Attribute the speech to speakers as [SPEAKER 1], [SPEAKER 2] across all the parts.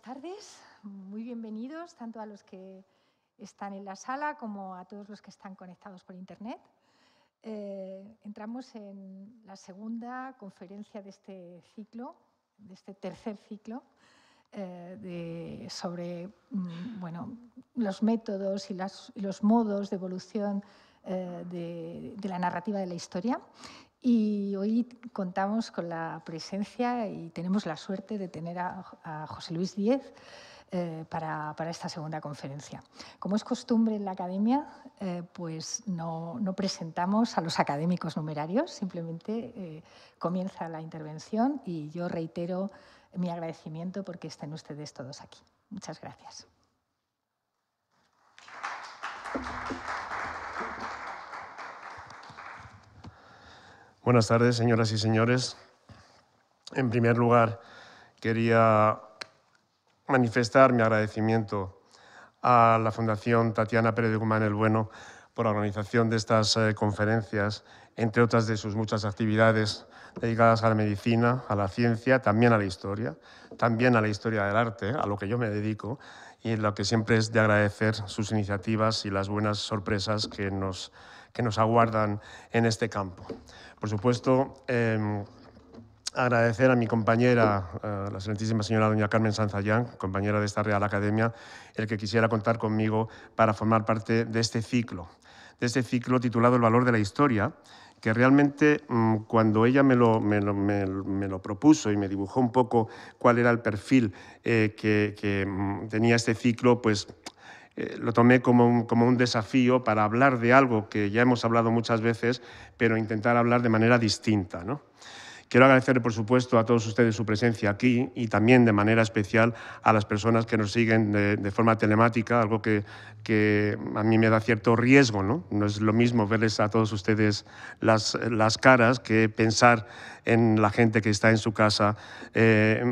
[SPEAKER 1] buenas tardes, muy bienvenidos tanto a los que están en la sala como a todos los que están conectados por Internet. Eh, entramos en la segunda conferencia de este ciclo, de este tercer ciclo, eh, sobre mm, bueno, los métodos y, los modos de evolución eh, de la narrativa de la historia. Y hoy contamos con la presencia y tenemos la suerte de tener a, José Luis Díez eh, para, esta segunda conferencia. Como es costumbre en la academia, eh, pues no, presentamos a los académicos numerarios, simplemente eh, comienza la intervención y yo reitero mi agradecimiento porque estén ustedes todos aquí. Muchas gracias. Buenas tardes, señoras y señores. En primer lugar, quería manifestar mi agradecimiento a la Fundación Tatiana Pérez de Guzmán el Bueno por la organización de estas eh, conferencias, entre otras de sus muchas actividades dedicadas a la medicina, a la ciencia, también a la historia, también a la historia del arte, a lo que yo me dedico, y en lo que siempre es de agradecer sus iniciativas y las buenas sorpresas que nos que nos aguardan en este campo. Por supuesto, em, agradecer a mi compañera, eh, la excelentísima señora doña Carmen Sanzayán, compañera de esta Real Academia, el que quisiera contar conmigo para formar parte de este ciclo, de este ciclo titulado El valor de la historia, que realmente mm, cuando ella me lo, me lo, me, lo propuso y me dibujó un poco cuál era el perfil eh, que, que mm, tenía este ciclo, pues eh, lo tomé como un, desafío para hablar de algo que ya hemos hablado muchas veces, pero intentar hablar de manera distinta. Quiero agradecer, por supuesto, a todos ustedes su presencia aquí y también de manera especial a las personas que nos siguen de, forma telemática, algo que, a mí me da cierto riesgo, ¿no? es lo mismo verles a todos ustedes las, las caras que pensar en la gente que está en su casa eh,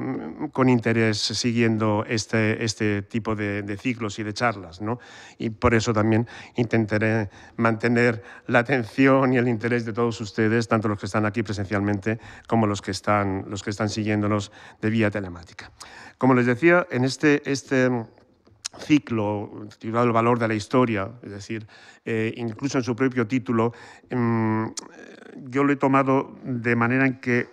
[SPEAKER 1] con interés siguiendo este, este tipo de, de ciclos y de charlas. ¿no? Y por eso también intentaré mantener la atención y el interés de todos ustedes, tanto los que están aquí presencialmente como los que están, los que están siguiéndonos de vía telemática. Como les decía, en este, este ciclo titulado El valor de la historia, es decir, eh, incluso en su propio título, em, yo lo he tomado de manera en que,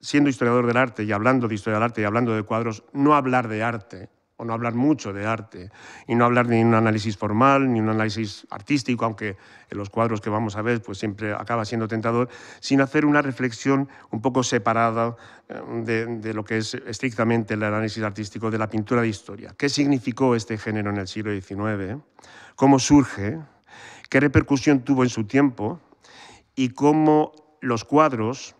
[SPEAKER 1] siendo historiador del arte y hablando de historia del arte y hablando de cuadros, no hablar de arte, o no hablar mucho de arte y no hablar ni un análisis formal ni un análisis artístico, aunque en los cuadros que vamos a ver pues siempre acaba siendo tentador, sin hacer una reflexión un poco separada eh, de, lo que es estrictamente el análisis artístico de la pintura de historia. ¿Qué significó este género en el siglo XIX? ¿Cómo surge? ¿Qué repercusión tuvo en su tiempo? Y cómo los cuadros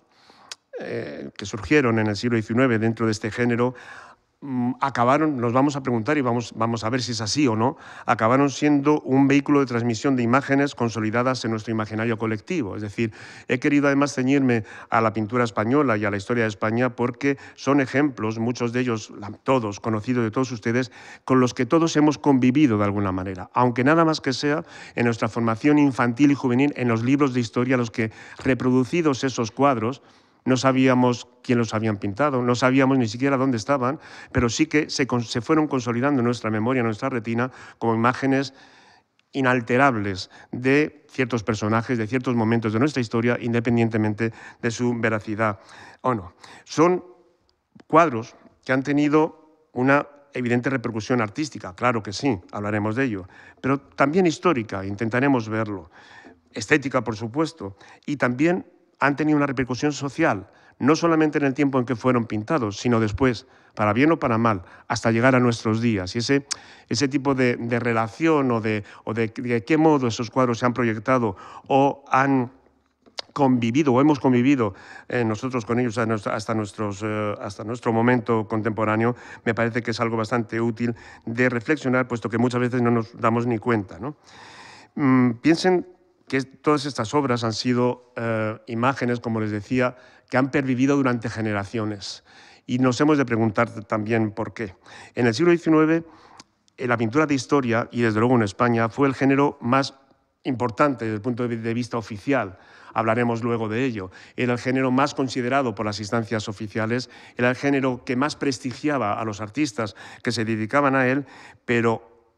[SPEAKER 1] eh, que surgieron en el siglo XIX dentro de este género Mm, acabaron, nos vamos a preguntar y vamos, vamos a ver si es así o no, acabaron siendo un vehículo de transmisión de imágenes consolidadas en nuestro imaginario colectivo. Es decir, he querido además ceñirme a la pintura española y a la historia de España porque son ejemplos, muchos de ellos, todos, conocidos de todos ustedes, con los que todos hemos convivido de alguna manera, aunque nada más que sea en nuestra formación infantil y juvenil, en los libros de historia, los que reproducidos esos cuadros, no sabíamos quién los habían pintado, no sabíamos ni siquiera dónde estaban, pero sí que se, fueron consolidando en nuestra memoria, en nuestra retina, como imágenes inalterables de ciertos personajes, de ciertos momentos de nuestra historia, independientemente de su veracidad o no. Son cuadros que han tenido una evidente repercusión artística, claro que sí, hablaremos de ello, pero también histórica, intentaremos verlo, estética, por supuesto, y también han tenido una repercusión social, no solamente en el tiempo en que fueron pintados, sino después, para bien o para mal, hasta llegar a nuestros días. Y ese, ese tipo de, relación o, de, de, qué modo esos cuadros se han proyectado o han convivido o hemos convivido eh, nosotros con ellos hasta, nuestros, eh, hasta nuestro momento contemporáneo, me parece que es algo bastante útil de reflexionar, puesto que muchas veces no nos damos ni cuenta. ¿no? Mm, piensen que todas estas obras han sido eh, imágenes, como les decía, que han pervivido durante generaciones. Y nos hemos de preguntar también por qué. En el siglo XIX, eh, la pintura de historia, y desde luego en España, fue el género más importante desde el punto de vista oficial. Hablaremos luego de ello. Era el género más considerado por las instancias oficiales, era el género que más prestigiaba a los artistas que se dedicaban a él, pero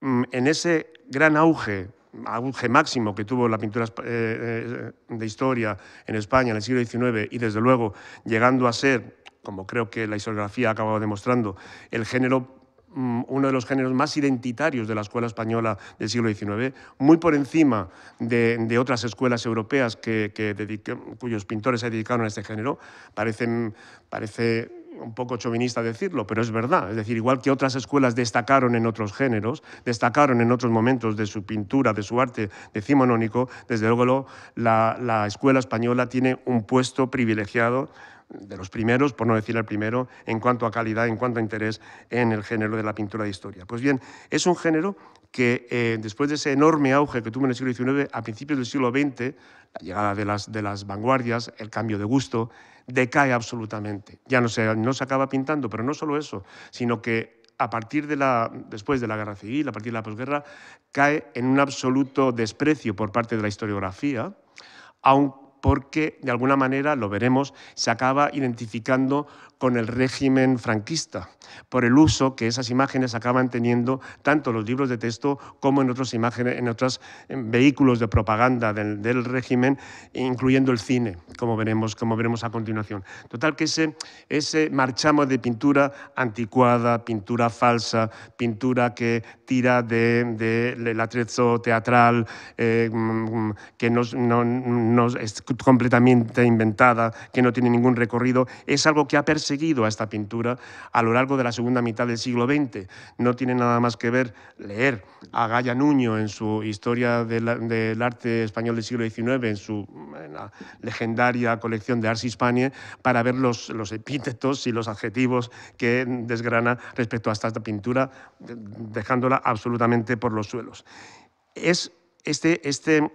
[SPEAKER 1] mm, en ese gran auge auge máximo que tuvo la pintura eh, eh, de historia en España en el siglo XIX y desde luego llegando a ser, como creo que la historiografía ha acabado demostrando, el género mm, uno de los géneros más identitarios de la escuela española del siglo XIX, muy por encima de, otras escuelas europeas que, cuyos pintores se dedicaron a este género. Parecen, parece un poco chauvinista decirlo, pero es verdad. Es decir, igual que otras escuelas destacaron en otros géneros, destacaron en otros momentos de su pintura, de su arte decimonónico, desde luego la, la escuela española tiene un puesto privilegiado de los primeros, por no decir el primero, en cuanto a calidad, en cuanto a interés en el género de la pintura de historia. Pues bien, es un género que eh, después de ese enorme auge que tuvo en el siglo XIX, a principios del siglo XX, la llegada de las, de las vanguardias, el cambio de gusto, decae absolutamente. Ya no se, no se acaba pintando, pero no solo eso, sino que a partir de la, después de la guerra civil, a partir de la posguerra, cae en un absoluto desprecio por parte de la historiografía, aunque porque de alguna manera, lo veremos, se acaba identificando con el régimen franquista, por el uso que esas imágenes acaban teniendo tanto en los libros de texto como en otros, imágenes, en otros vehículos de propaganda del, régimen, incluyendo el cine, como veremos, como veremos a continuación. Total que ese, ese marchamo de pintura anticuada, pintura falsa, pintura que tira del de, atrezo teatral, eh, mm, que nos, no, es completamente inventada, que no tiene ningún recorrido, es algo que ha perseguido seguido a esta pintura a lo largo de la segunda mitad del siglo XX. No tiene nada más que ver leer a Gaya Nuño en su Historia del, Arte Español del siglo XIX, en su legendaria colección de Ars Hispania, para ver los, epítetos y los adjetivos que desgrana respecto a esta pintura, dejándola absolutamente por los suelos. Es este, este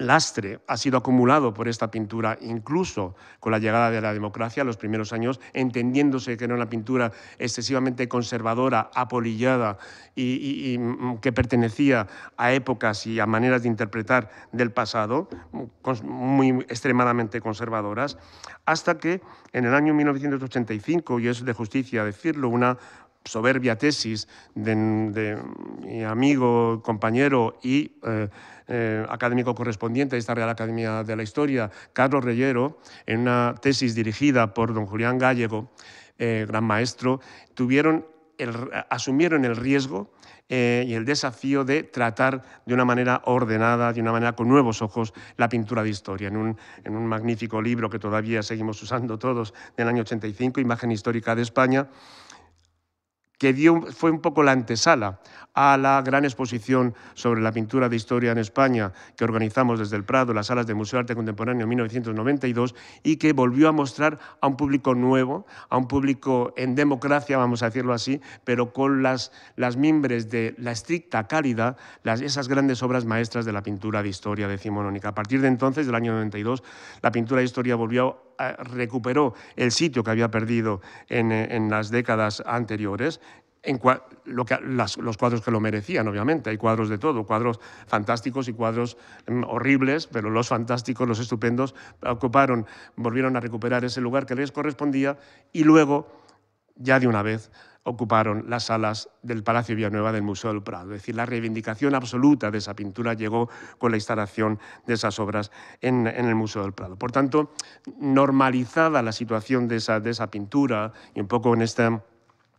[SPEAKER 1] lastre ha sido acumulado por esta pintura, incluso con la llegada de la democracia, los primeros años, entendiéndose que era una pintura excesivamente conservadora, apolillada y, mm, que pertenecía a épocas y a maneras de interpretar del pasado, muy extremadamente conservadoras, hasta que en el año 1985, y es de justicia decirlo, una soberbia tesis de, mi amigo, compañero y... Eh, eh, académico correspondiente de esta Real Academia de la Historia, Carlos Reyero, en una tesis dirigida por don Julián Gallego, eh, gran maestro, asumieron el riesgo eh, y el desafío de tratar de una manera ordenada, de una manera con nuevos ojos, la pintura de historia. En un, en un, magnífico libro que todavía seguimos usando todos del año 85, Imagen Histórica de España, que fue un poco la antesala a la gran exposición sobre la pintura de historia en España que organizamos desde el Prado, las salas del Museo de Arte Contemporáneo en 1992, y que volvió a mostrar a un público nuevo, a un público en democracia, vamos a decirlo así, pero con las, las mimbres de la estricta calidad, esas grandes obras maestras de la pintura de historia decimonónica. A partir de entonces, del año 92, la pintura de historia volvió a, recuperó el sitio que había perdido en las décadas anteriores en lo que, los cuadros que lo merecían, obviamente. Hay cuadros de todo, cuadros fantásticos y cuadros mm, horribles, pero los fantásticos, los estupendos, ocuparon, volvieron a recuperar ese lugar que les correspondía y luego, ya de una vez, ocuparon las salas del Palacio Villanueva del Museo del Prado. Es decir, la reivindicación absoluta de esa pintura llegó con la instalación de esas obras en, el Museo del Prado. Por tanto, normalizada la situación de esa, de esa pintura y un poco en esta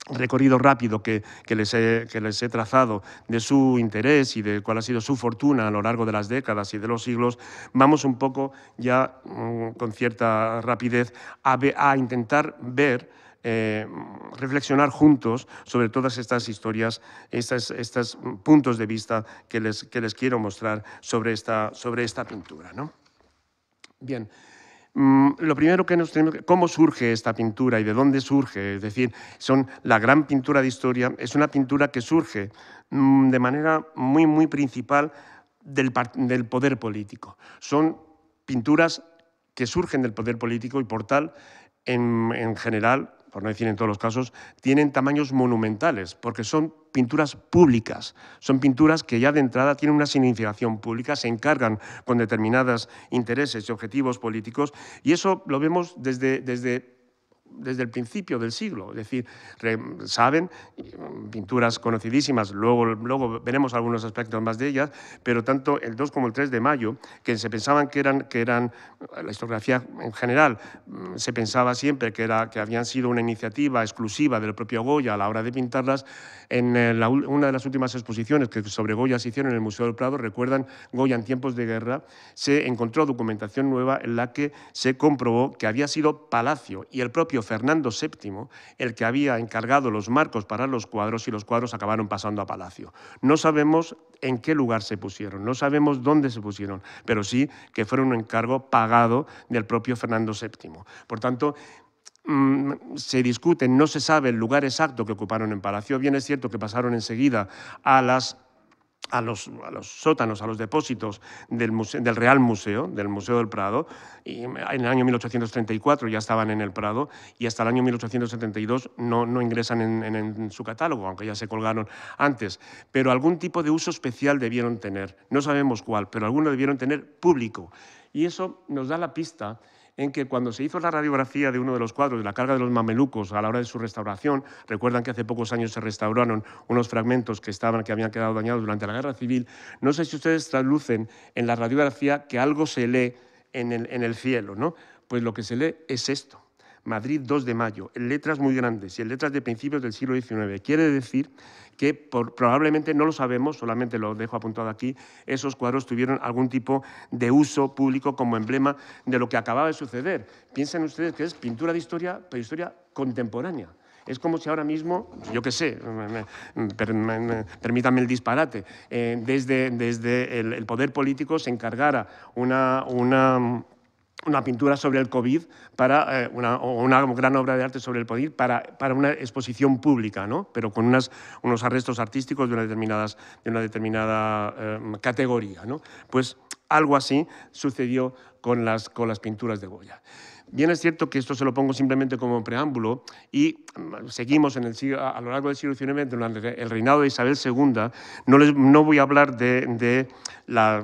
[SPEAKER 1] recorrido rápido que, les he, trazado de su interés y de cuál ha sido su fortuna a lo largo de las décadas y de los siglos, vamos un poco ya mm, con cierta rapidez a, intentar ver eh, reflexionar juntos sobre todas estas historias, estos puntos de vista que les, quiero mostrar sobre esta, pintura. Bien. Mm, lo primero que nos tenemos que... ¿Cómo surge esta pintura y de dónde surge? Es decir, son la gran pintura de historia, es una pintura que surge mm, de manera muy, muy principal del, poder político. Son pinturas que surgen del poder político y por tal, en general, por no decir en todos los casos, tienen tamaños monumentales, porque son pinturas públicas, son pinturas que ya de entrada tienen una significación pública, se encargan con determinados intereses y objetivos políticos, y eso lo vemos desde, desde desde el principio del siglo. Es decir, saben, pinturas conocidísimas, luego, luego veremos algunos aspectos más de ellas, pero tanto el 2 como el 3 de mayo, que se pensaban que eran, que eran la historiografía en general, mm, se pensaba siempre que, era, que habían sido una iniciativa exclusiva del propio Goya a la hora de pintarlas, en eh, una de las últimas exposiciones que sobre Goya se hicieron en el Museo del Prado, recuerdan Goya en tiempos de guerra, se encontró documentación nueva en la que se comprobó que había sido Palacio y el propio Fernando VII el que había encargado los marcos para los cuadros y los cuadros acabaron pasando a Palacio. No sabemos en qué lugar se pusieron, no sabemos dónde se pusieron, pero sí que fueron un encargo pagado del propio Fernando VII. Por tanto, mm, se discute, no se sabe el lugar exacto que ocuparon en Palacio. Bien es cierto que pasaron enseguida a las a los, a los sótanos, a los depósitos del, del Real Museo, del Museo del Prado. Y en el año 1834 ya estaban en el Prado y hasta el año 1872 no, no ingresan en, en, en su catálogo, aunque ya se colgaron antes. Pero algún tipo de uso especial debieron tener, no sabemos cuál, pero alguno debieron tener público. Y eso nos da la pista en que cuando se hizo la radiografía de uno de los cuadros de la carga de los mamelucos a la hora de su restauración, recuerdan que hace pocos años se restauraron unos fragmentos que estaban que habían quedado dañados durante la Guerra Civil, no sé si ustedes traslucen en la radiografía que algo se lee en el, en el cielo, ¿no? Pues lo que se lee es esto. Madrid 2 de mayo, en letras muy grandes y en letras de principios del siglo XIX. Quiere decir que probablemente no lo sabemos, solamente lo dejo apuntado aquí, esos cuadros tuvieron algún tipo de uso público como emblema de lo que acababa de suceder. Piensen ustedes que es pintura de historia, pero historia contemporánea. Es como si ahora mismo, yo qué sé, permítanme el disparate, eh, desde, desde el, el, poder político se encargara una, una una pintura sobre el COVID para, eh, una, o una gran obra de arte sobre el COVID para, para una exposición pública, pero con unas, unos arrestos artísticos de una, determinadas, de una determinada eh, categoría. Pues algo así sucedió con las, con las pinturas de Goya. Bien es cierto que esto se lo pongo simplemente como preámbulo y mm, seguimos en el a lo largo del siglo XIX, durante el reinado de Isabel II, no, les, no voy a hablar de, la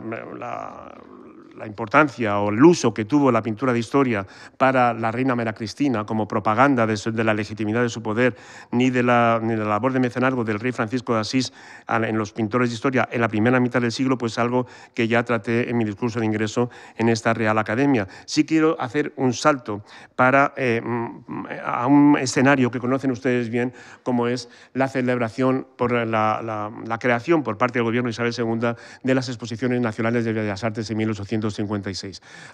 [SPEAKER 1] la importancia o el uso que tuvo la pintura de historia para la reina María Cristina como propaganda de, la legitimidad de su poder, ni de, la, labor de mecenargo del rey Francisco de Asís en los pintores de historia en la primera mitad del siglo, pues algo que ya traté en mi discurso de ingreso en esta Real Academia. Sí quiero hacer un salto para, eh, mm, a un escenario que conocen ustedes bien, como es la celebración por la, creación por parte del gobierno Isabel II de las exposiciones nacionales de Bellas Artes en 1800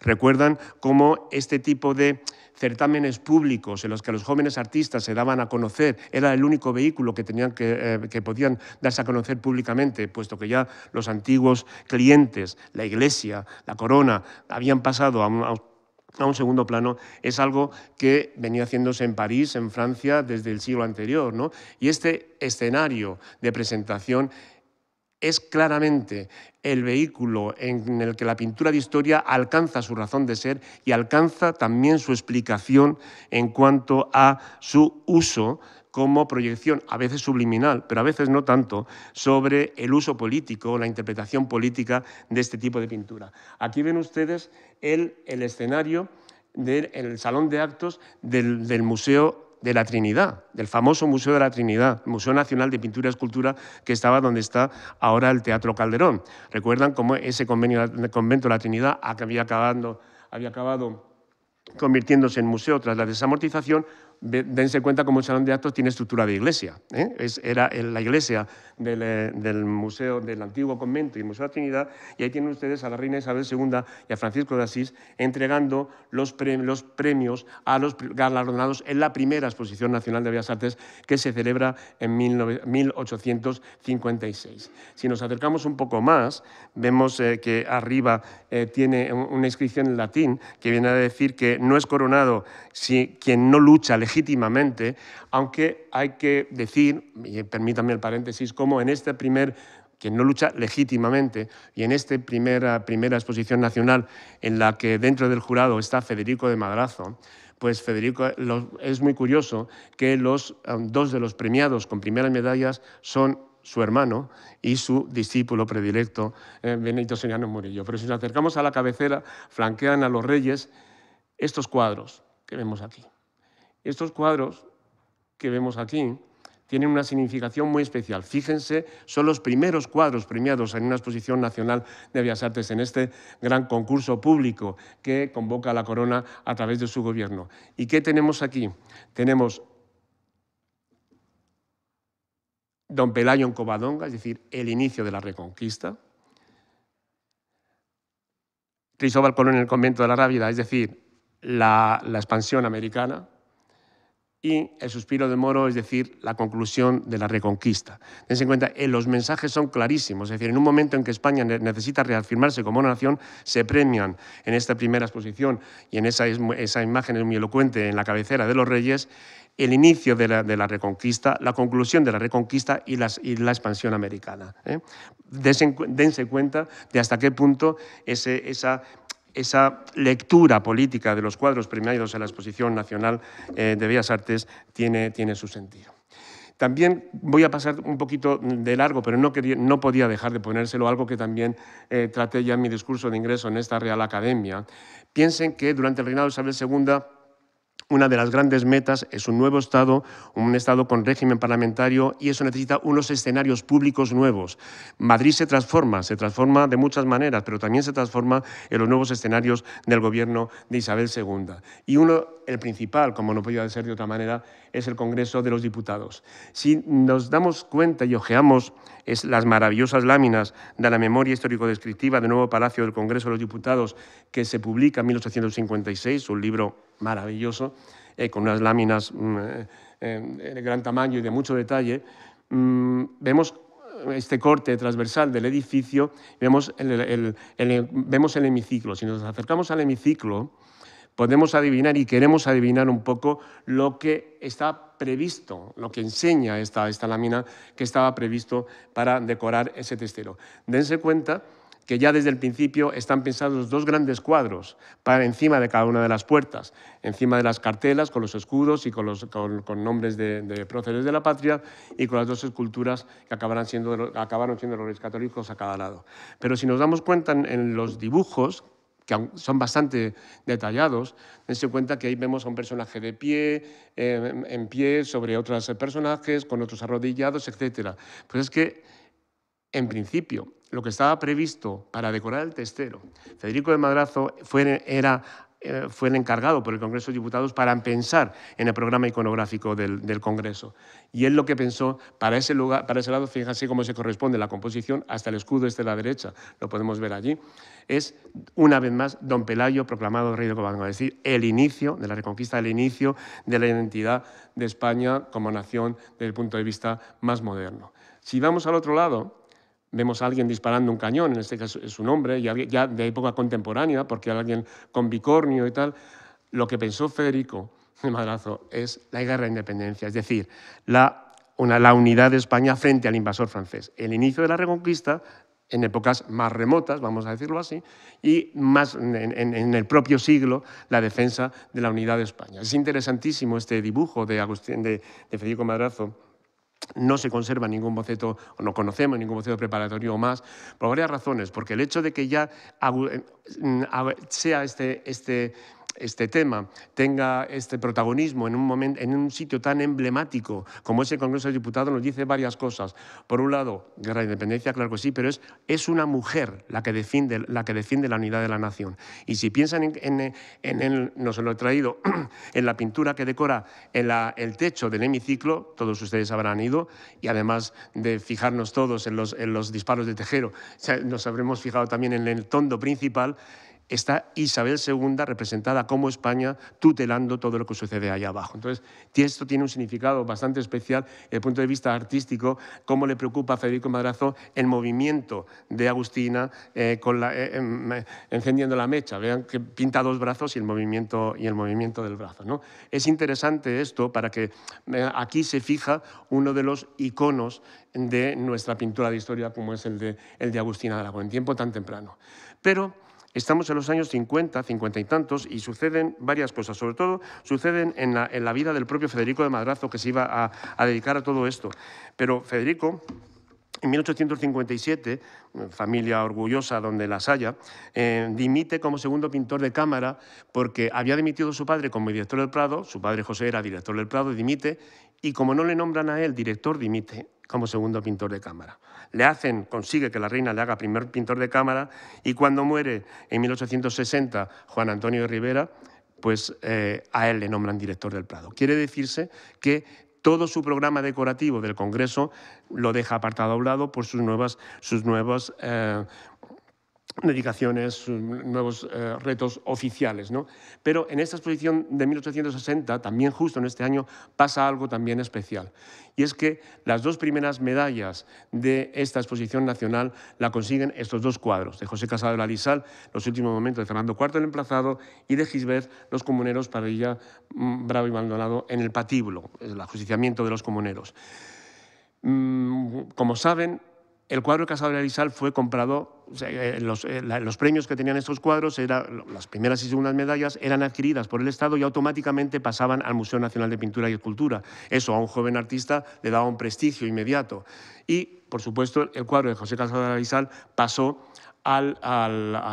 [SPEAKER 1] Recuerdan cómo este tipo de certámenes públicos en los que los jóvenes artistas se daban a conocer, era el único vehículo que, tenían eh, que, podían darse a conocer públicamente, puesto que ya los antiguos clientes, la iglesia, la corona, habían pasado a un, segundo plano, es algo que venía haciéndose en París, en Francia, desde el siglo anterior. ¿no? Y este escenario de presentación es claramente el vehículo en el que la pintura de historia alcanza su razón de ser y alcanza también su explicación en cuanto a su uso como proyección, a veces subliminal, pero a veces no tanto, sobre el uso político o la interpretación política de este tipo de pintura. Aquí ven ustedes el, escenario del el salón de actos del, del Museo de la Trinidad, del famoso Museo de la Trinidad, Museo Nacional de Pintura y Escultura, que estaba donde está ahora el Teatro Calderón. ¿Recuerdan cómo ese convenio, convento de la Trinidad había acabado, había acabado convirtiéndose en museo tras la desamortización? dense cuenta cómo el salón de actos tiene estructura de iglesia. ¿eh? era eh, la iglesia eh, del, museo del antiguo convento y el Museo de la Trinidad, y ahí tienen ustedes a la reina Isabel II y a Francisco de Asís entregando los, los premios a los galardonados en la primera exposición nacional de Bellas Artes que se celebra en 1856. Si nos acercamos un poco más, vemos que arriba tiene una inscripción en latín que viene a decir que no es coronado si quien no lucha legítimamente legítimamente, aunque hay que decir, y permítanme el paréntesis, como en este primer quien no lucha legítimamente, y en esta primera, primera exposición nacional en la que dentro del jurado está Federico de Madrazo, pues Federico, es muy curioso que los, um, dos de los premiados con primeras medallas son su hermano y su discípulo predilecto, eh, Benito Seriano Murillo. Pero si nos acercamos a la cabecera, flanquean a los reyes estos cuadros que vemos aquí. Estos cuadros que vemos aquí tienen una significación muy especial. Fíjense, son los primeros cuadros premiados en una exposición nacional de Bellas Artes en este gran concurso público que convoca la corona a través de su gobierno. ¿Y qué tenemos aquí? Tenemos Don Pelayo en Covadonga, es decir, el inicio de la Reconquista. Cristóbal Colón en el convento de la Rábida, es decir, la expansión americana, y el suspiro de Moro, es decir, la conclusión de la reconquista. Dense en cuenta, eh, los mensajes son clarísimos, es decir, en un momento en que España necesita reafirmarse como una nación, se premian en esta primera exposición y en esa, esa imagen es muy elocuente en la cabecera de los reyes, el inicio de la, reconquista, la conclusión de la reconquista y, la expansión americana. ¿eh? Dense, cuenta de hasta qué punto ese, esa esa lectura política de los cuadros premiados en la Exposición Nacional eh, de Bellas Artes tiene, su sentido. También voy a pasar un poquito de largo, pero no, podía dejar de ponérselo, algo que también eh, traté ya en mi discurso de ingreso en esta Real Academia. Piensen que durante el reinado de Isabel II una de las grandes metas es un nuevo Estado, un Estado con régimen parlamentario y eso necesita unos escenarios públicos nuevos. Madrid se transforma, se transforma de muchas maneras, pero también se transforma en los nuevos escenarios del gobierno de Isabel II. Y uno, el principal, como no podía ser de otra manera, es el Congreso de los Diputados. Si nos damos cuenta y ojeamos es las maravillosas láminas de la memoria histórico-descriptiva del nuevo Palacio del Congreso de los Diputados que se publica en 1856, un libro maravilloso, eh, con unas láminas mm, eh, eh, de gran tamaño y de mucho detalle, mm, vemos este corte transversal del edificio, vemos el, vemos el hemiciclo. Si nos acercamos al hemiciclo, podemos adivinar y queremos adivinar un poco lo que está previsto, lo que enseña esta, esta lámina que estaba previsto para decorar ese testero. Dense cuenta que ya desde el principio están pensados dos grandes cuadros para encima de cada una de las puertas, encima de las cartelas con los escudos y con, los, nombres de, próceres de la patria y con las dos esculturas que acabarán siendo, acabaron siendo los reyes católicos a cada lado. Pero si nos damos cuenta en, los dibujos, que son bastante detallados, dense cuenta que ahí vemos a un personaje de pie, eh, en, en pie, sobre otros personajes, con otros arrodillados, etc. Pues es que en principio, lo que estaba previsto para decorar el testero, Federico de Madrazo fue, era eh, fue el encargado por el Congreso de Diputados para pensar en el programa iconográfico del, Congreso. Y él lo que pensó, para ese, lugar, para ese lado, fíjense cómo se corresponde la composición, hasta el escudo este de la derecha, lo podemos ver allí, es, una vez más, don Pelayo proclamado rey de Covadonga, es decir, el inicio de la reconquista, el inicio de la identidad de España como nación desde el punto de vista más moderno. Si vamos al otro lado, vemos a alguien disparando un cañón, en este caso es un hombre, ya de época contemporánea, porque alguien con bicornio y tal, lo que pensó Federico de Madrazo es la guerra de independencia, es decir, la, una, la unidad de España frente al invasor francés. El inicio de la reconquista en épocas más remotas, vamos a decirlo así, y más en, el propio siglo la defensa de la unidad de España. Es interesantísimo este dibujo de, de, de Federico Madrazo no se conserva ningún boceto, o no conocemos ningún boceto preparatorio más, por varias razones. Porque el hecho de que ya mm, sea este, este este tema tenga este protagonismo en un, momento, en un sitio tan emblemático como es el Congreso de Diputados nos dice varias cosas. Por un lado, guerra de independencia, claro que sí, pero es, es una mujer la que, defiende, la que defiende la unidad de la nación. Y si piensan en, él, no se lo he traído, en la pintura que decora el techo del hemiciclo, todos ustedes habrán ido, y además de fijarnos todos en los, en los disparos de tejero, nos habremos fijado también en el tondo principal, está Isabel II representada como España tutelando todo lo que sucede allá abajo. Entonces, esto tiene un significado bastante especial desde el punto de vista artístico, cómo le preocupa a Federico Madrazo el movimiento de Agustina eh, eh, em, encendiendo la mecha. Vean que pinta dos brazos y el movimiento, y el movimiento del brazo. Es interesante esto para que eh, aquí se fija uno de los iconos de nuestra pintura de historia como es el de, Agustina de Aragón, en tiempo tan temprano. Pero Estamos en los años 50, 50 y tantos, y suceden varias cosas. Sobre todo, suceden en la, vida del propio Federico de Madrazo, que se iba a, dedicar a todo esto. Pero Federico, en 1857, familia orgullosa donde las haya, eh, dimite como segundo pintor de cámara porque había dimitido su padre como director del Prado, su padre José era director del Prado, dimite, y como no le nombran a él director, dimite como segundo pintor de cámara. Le hacen, consigue que la reina le haga primer pintor de cámara y cuando muere en 1860 Juan Antonio de Rivera, pues eh, a él le nombran director del Prado. Quiere decirse que todo su programa decorativo del Congreso lo deja apartado a un lado por sus nuevas, sus eh, dedicaciones, mm, nuevos eh, retos oficiales. ¿no? Pero en esta exposición de 1860, también justo en este año, pasa algo también especial. Y es que las dos primeras medallas de esta exposición nacional la consiguen estos dos cuadros, de José Casado de la Los últimos momentos de Fernando IV el emplazado, y de Gisbert, Los comuneros para mm, Bravo y Maldonado en el patíbulo, el ajusticiamiento de los comuneros. Mm, como saben, el cuadro de de Avisal fue comprado, eh, eh, los, premios que tenían estos cuadros, las primeras y segundas medallas, eran adquiridas por el Estado y automáticamente pasaban al Museo Nacional de Pintura y Escultura. Eso a un joven artista le daba un prestigio inmediato. Y, por supuesto, el cuadro de José de Avisal pasó a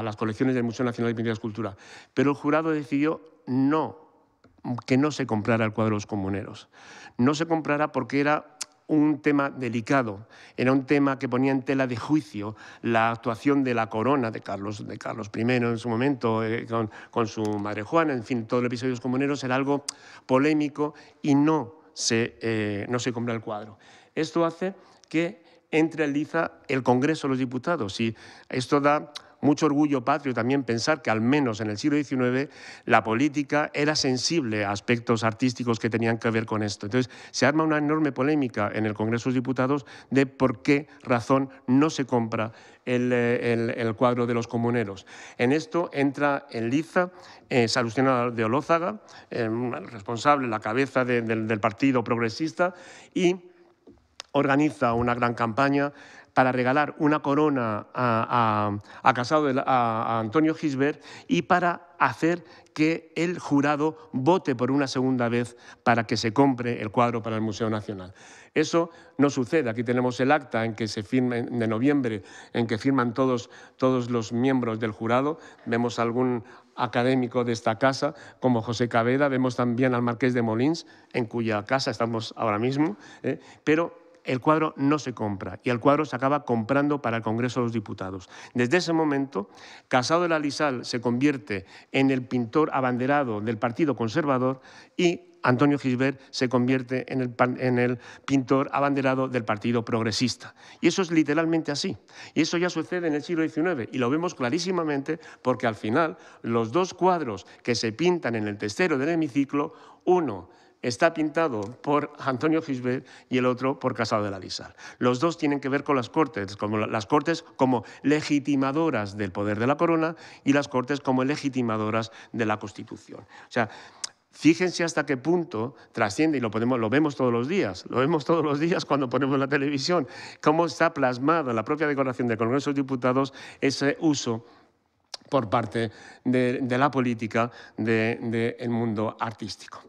[SPEAKER 1] las colecciones del Museo Nacional de Pintura y Escultura. Pero el jurado decidió no, que no se comprara el cuadro de los comuneros. No se comprara porque era un tema delicado, era un tema que ponía en tela de juicio la actuación de la corona de Carlos, de Carlos I en su momento, eh, con, su madre Juana, en fin, todos los episodios comuneros era algo polémico y no se, eh, no se compra el cuadro. Esto hace que entre en liza el Congreso de los Diputados y esto da mucho orgullo patrio también pensar que al menos en el siglo XIX la política era sensible a aspectos artísticos que tenían que ver con esto. Entonces se arma una enorme polémica en el Congreso de Diputados de por qué razón no se compra eh, el, cuadro de los comuneros. En esto entra en liza eh, Salustiano de Olózaga, eh, responsable, la cabeza del Partido Progresista, y organiza una gran campaña para regalar una corona a, Casado, Antonio Gisbert, y para hacer que el jurado vote por una segunda vez para que se compre el cuadro para el Museo Nacional. Eso no sucede. Aquí tenemos el acta en que se firma, de noviembre en que firman todos, todos los miembros del jurado. Vemos algún académico de esta casa, como José Cabeda, vemos también al marqués de Molins, en cuya casa estamos ahora mismo, eh, pero el cuadro no se compra y el cuadro se acaba comprando para el Congreso de los Diputados. Desde ese momento, Casado de la Lizal se convierte en el pintor abanderado del Partido Conservador y Antonio Gisbert se convierte en el, en el, pintor abanderado del Partido Progresista. Y eso es literalmente así. Y eso ya sucede en el siglo XIX y lo vemos clarísimamente porque al final los dos cuadros que se pintan en el testero del hemiciclo, uno está pintado por Antonio Gisbert y el otro por Casado de la Lizar. Los dos tienen que ver con las Cortes, como las Cortes como legitimadoras del poder de la corona y las Cortes como legitimadoras de la Constitución. O sea, Fíjense hasta qué punto trasciende, y lo, podemos, lo vemos todos los días, lo vemos todos los días cuando ponemos la televisión, cómo está plasmado en la propia decoración del Congreso de Diputados ese uso por parte de, la política del mundo artístico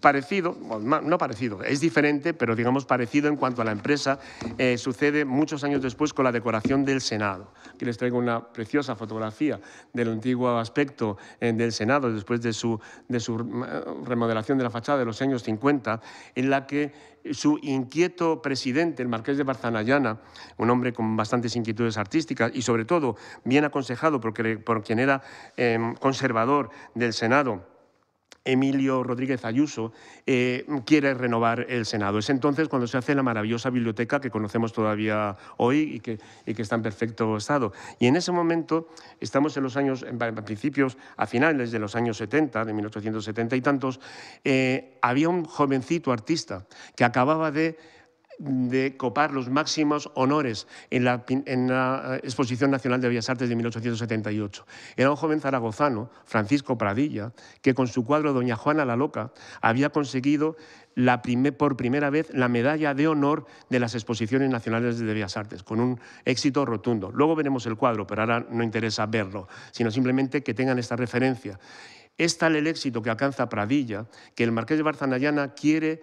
[SPEAKER 1] parecido, no parecido, es diferente, pero digamos parecido en cuanto a la empresa, eh, sucede muchos años después con la decoración del Senado. Aquí les traigo una preciosa fotografía del antiguo aspecto eh, del Senado después de su, de su mm, remodelación de la fachada de los años 50, en la que su inquieto presidente, el marqués de Barzanayana, un hombre con bastantes inquietudes artísticas y sobre todo bien aconsejado por, por quien era em, conservador del Senado, Emilio Rodríguez Ayuso, eh, quiere renovar el Senado. Es entonces cuando se hace la maravillosa biblioteca que conocemos todavía hoy y que, está en perfecto estado. Y en ese momento, estamos en los años, en principios, a finales de los años 70, de 1870 y tantos, eh, había un jovencito artista que acababa de de copar los máximos honores en la, eh, Exposición Nacional de Bellas Artes de 1878. Era un joven zaragozano, Francisco Pradilla, que con su cuadro Doña Juana la Loca había conseguido la por primera vez la medalla de honor de las exposiciones nacionales de Bellas Artes, con un éxito rotundo. Luego veremos el cuadro, pero ahora no interesa verlo, sino simplemente que tengan esta referencia. Es tal el éxito que alcanza Pradilla que el marqués de Barzanayana quiere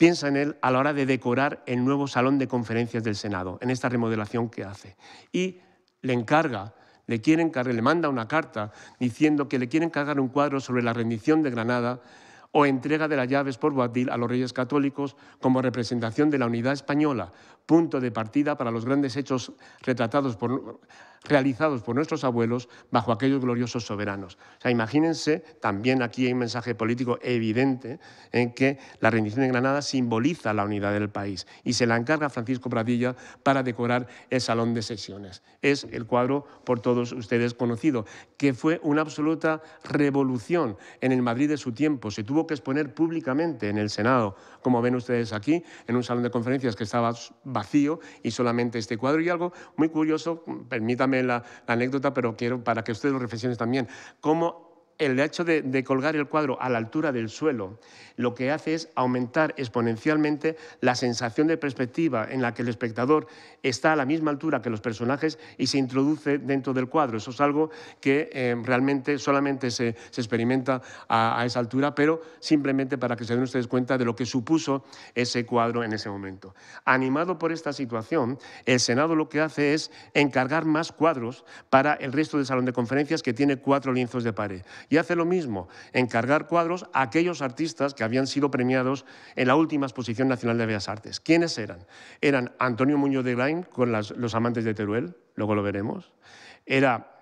[SPEAKER 1] piensa en él a la hora de decorar el nuevo salón de conferencias del Senado, en esta remodelación que hace. Y le encarga, le le manda una carta diciendo que le quiere encargar un cuadro sobre la rendición de Granada o entrega de las llaves por Boabdil a los reyes católicos como representación de la unidad española, punto de partida para los grandes hechos retratados por, realizados por nuestros abuelos bajo aquellos gloriosos soberanos. O sea, imagínense, también aquí hay un mensaje político evidente en que la rendición de Granada simboliza la unidad del país y se la encarga Francisco Pradilla para decorar el Salón de Sesiones. Es el cuadro por todos ustedes conocido, que fue una absoluta revolución en el Madrid de su tiempo. Se tuvo que exponer públicamente en el Senado, como ven ustedes aquí, en un salón de conferencias que estaba vacío y solamente este cuadro. Y algo muy curioso, permítame la, anécdota, pero quiero para que ustedes lo reflexionen también, cómo el hecho de, colgar el cuadro a la altura del suelo lo que hace es aumentar exponencialmente la sensación de perspectiva en la que el espectador está a la misma altura que los personajes y se introduce dentro del cuadro. Eso es algo que eh, realmente solamente se, experimenta a, a, esa altura, pero simplemente para que se den ustedes cuenta de lo que supuso ese cuadro en ese momento. Animado por esta situación, el Senado lo que hace es encargar más cuadros para el resto del salón de conferencias que tiene cuatro lienzos de pared y hace lo mismo, encargar cuadros a aquellos artistas que habían sido premiados en la última Exposición Nacional de Bellas Artes. ¿Quiénes eran? Eran Antonio Muñoz de Grain con Los Amantes de Teruel, luego lo veremos. Era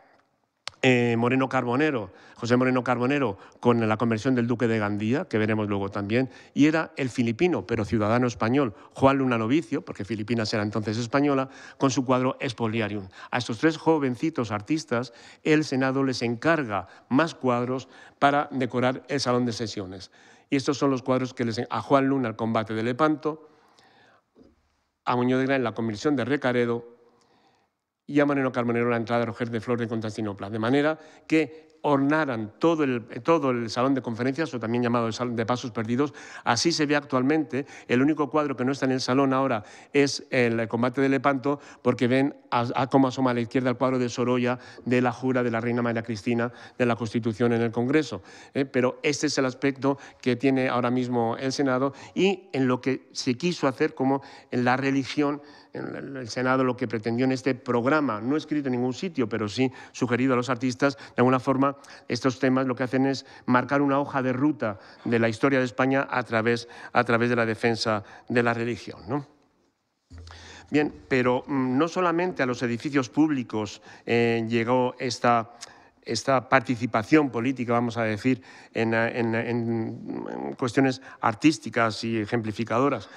[SPEAKER 1] eh, Moreno Carbonero, José Moreno Carbonero, con la conversión del duque de Gandía, que veremos luego también, y era el filipino, pero ciudadano español, Juan Luna Novicio, porque Filipinas era entonces española, con su cuadro Espoliarium. A estos tres jovencitos artistas, el Senado les encarga más cuadros para decorar el salón de sesiones. Y estos son los cuadros que les a Juan Luna el combate de Lepanto, a Muñoz de la conversión de Recaredo, y a Manero Carmenero la entrada de Roger de Flor de Constantinopla. De manera que ornaran todo el, todo el salón de conferencias, o también llamado el salón de pasos perdidos. Así se ve actualmente. El único cuadro que no está en el salón ahora es el combate de Lepanto, porque ven a, cómo asoma a la izquierda el cuadro de Sorolla, de la jura de la reina María Cristina, de la Constitución en el Congreso. ¿eh? Pero este es el aspecto que tiene ahora mismo el Senado y en lo que se quiso hacer como en la religión el Senado lo que pretendió en este programa, no escrito en ningún sitio, pero sí sugerido a los artistas, de alguna forma estos temas lo que hacen es marcar una hoja de ruta de la historia de España a través, a través de la defensa de la religión. Bien, pero mm, no solamente a los edificios públicos eh, llegó esta participación política, vamos a decir, en, cuestiones artísticas y ejemplificadoras.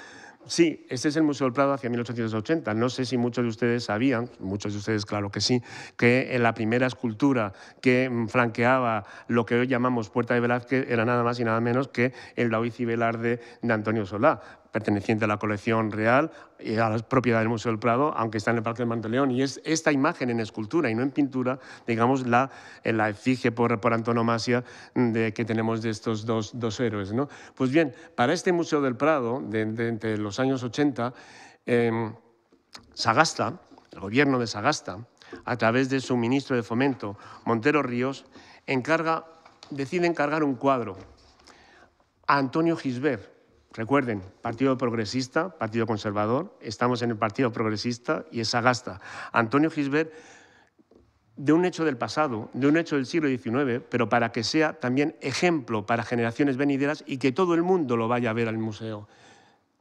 [SPEAKER 1] Sí, este es el Museo del Prado hacia 1880. No sé si muchos de ustedes sabían, muchos de ustedes claro que sí, que la primera escultura que franqueaba lo que hoy llamamos Puerta de Velázquez era nada más y nada menos que el David y Velarde de Antonio Solá perteneciente a la colección real y a la propiedad del Museo del Prado, aunque está en el Parque del Manteleón. Y es esta imagen en escultura y no en pintura, digamos, la, la efigie por, antonomasia mm, de, que tenemos de estos dos, dos héroes. ¿no? Pues bien, para este Museo del Prado, de, los años 80, em, Sagasta, el gobierno de Sagasta, a través de su ministro de Fomento, Montero Ríos, encarga, decide encargar un cuadro a Antonio Gisbert, Recuerden, Partido Progresista, Partido Conservador, estamos en el Partido Progresista y esa gasta. Antonio Gisbert, de un hecho del pasado, de un hecho del siglo XIX, pero para que sea también ejemplo para generaciones venideras y que todo el mundo lo vaya a ver al museo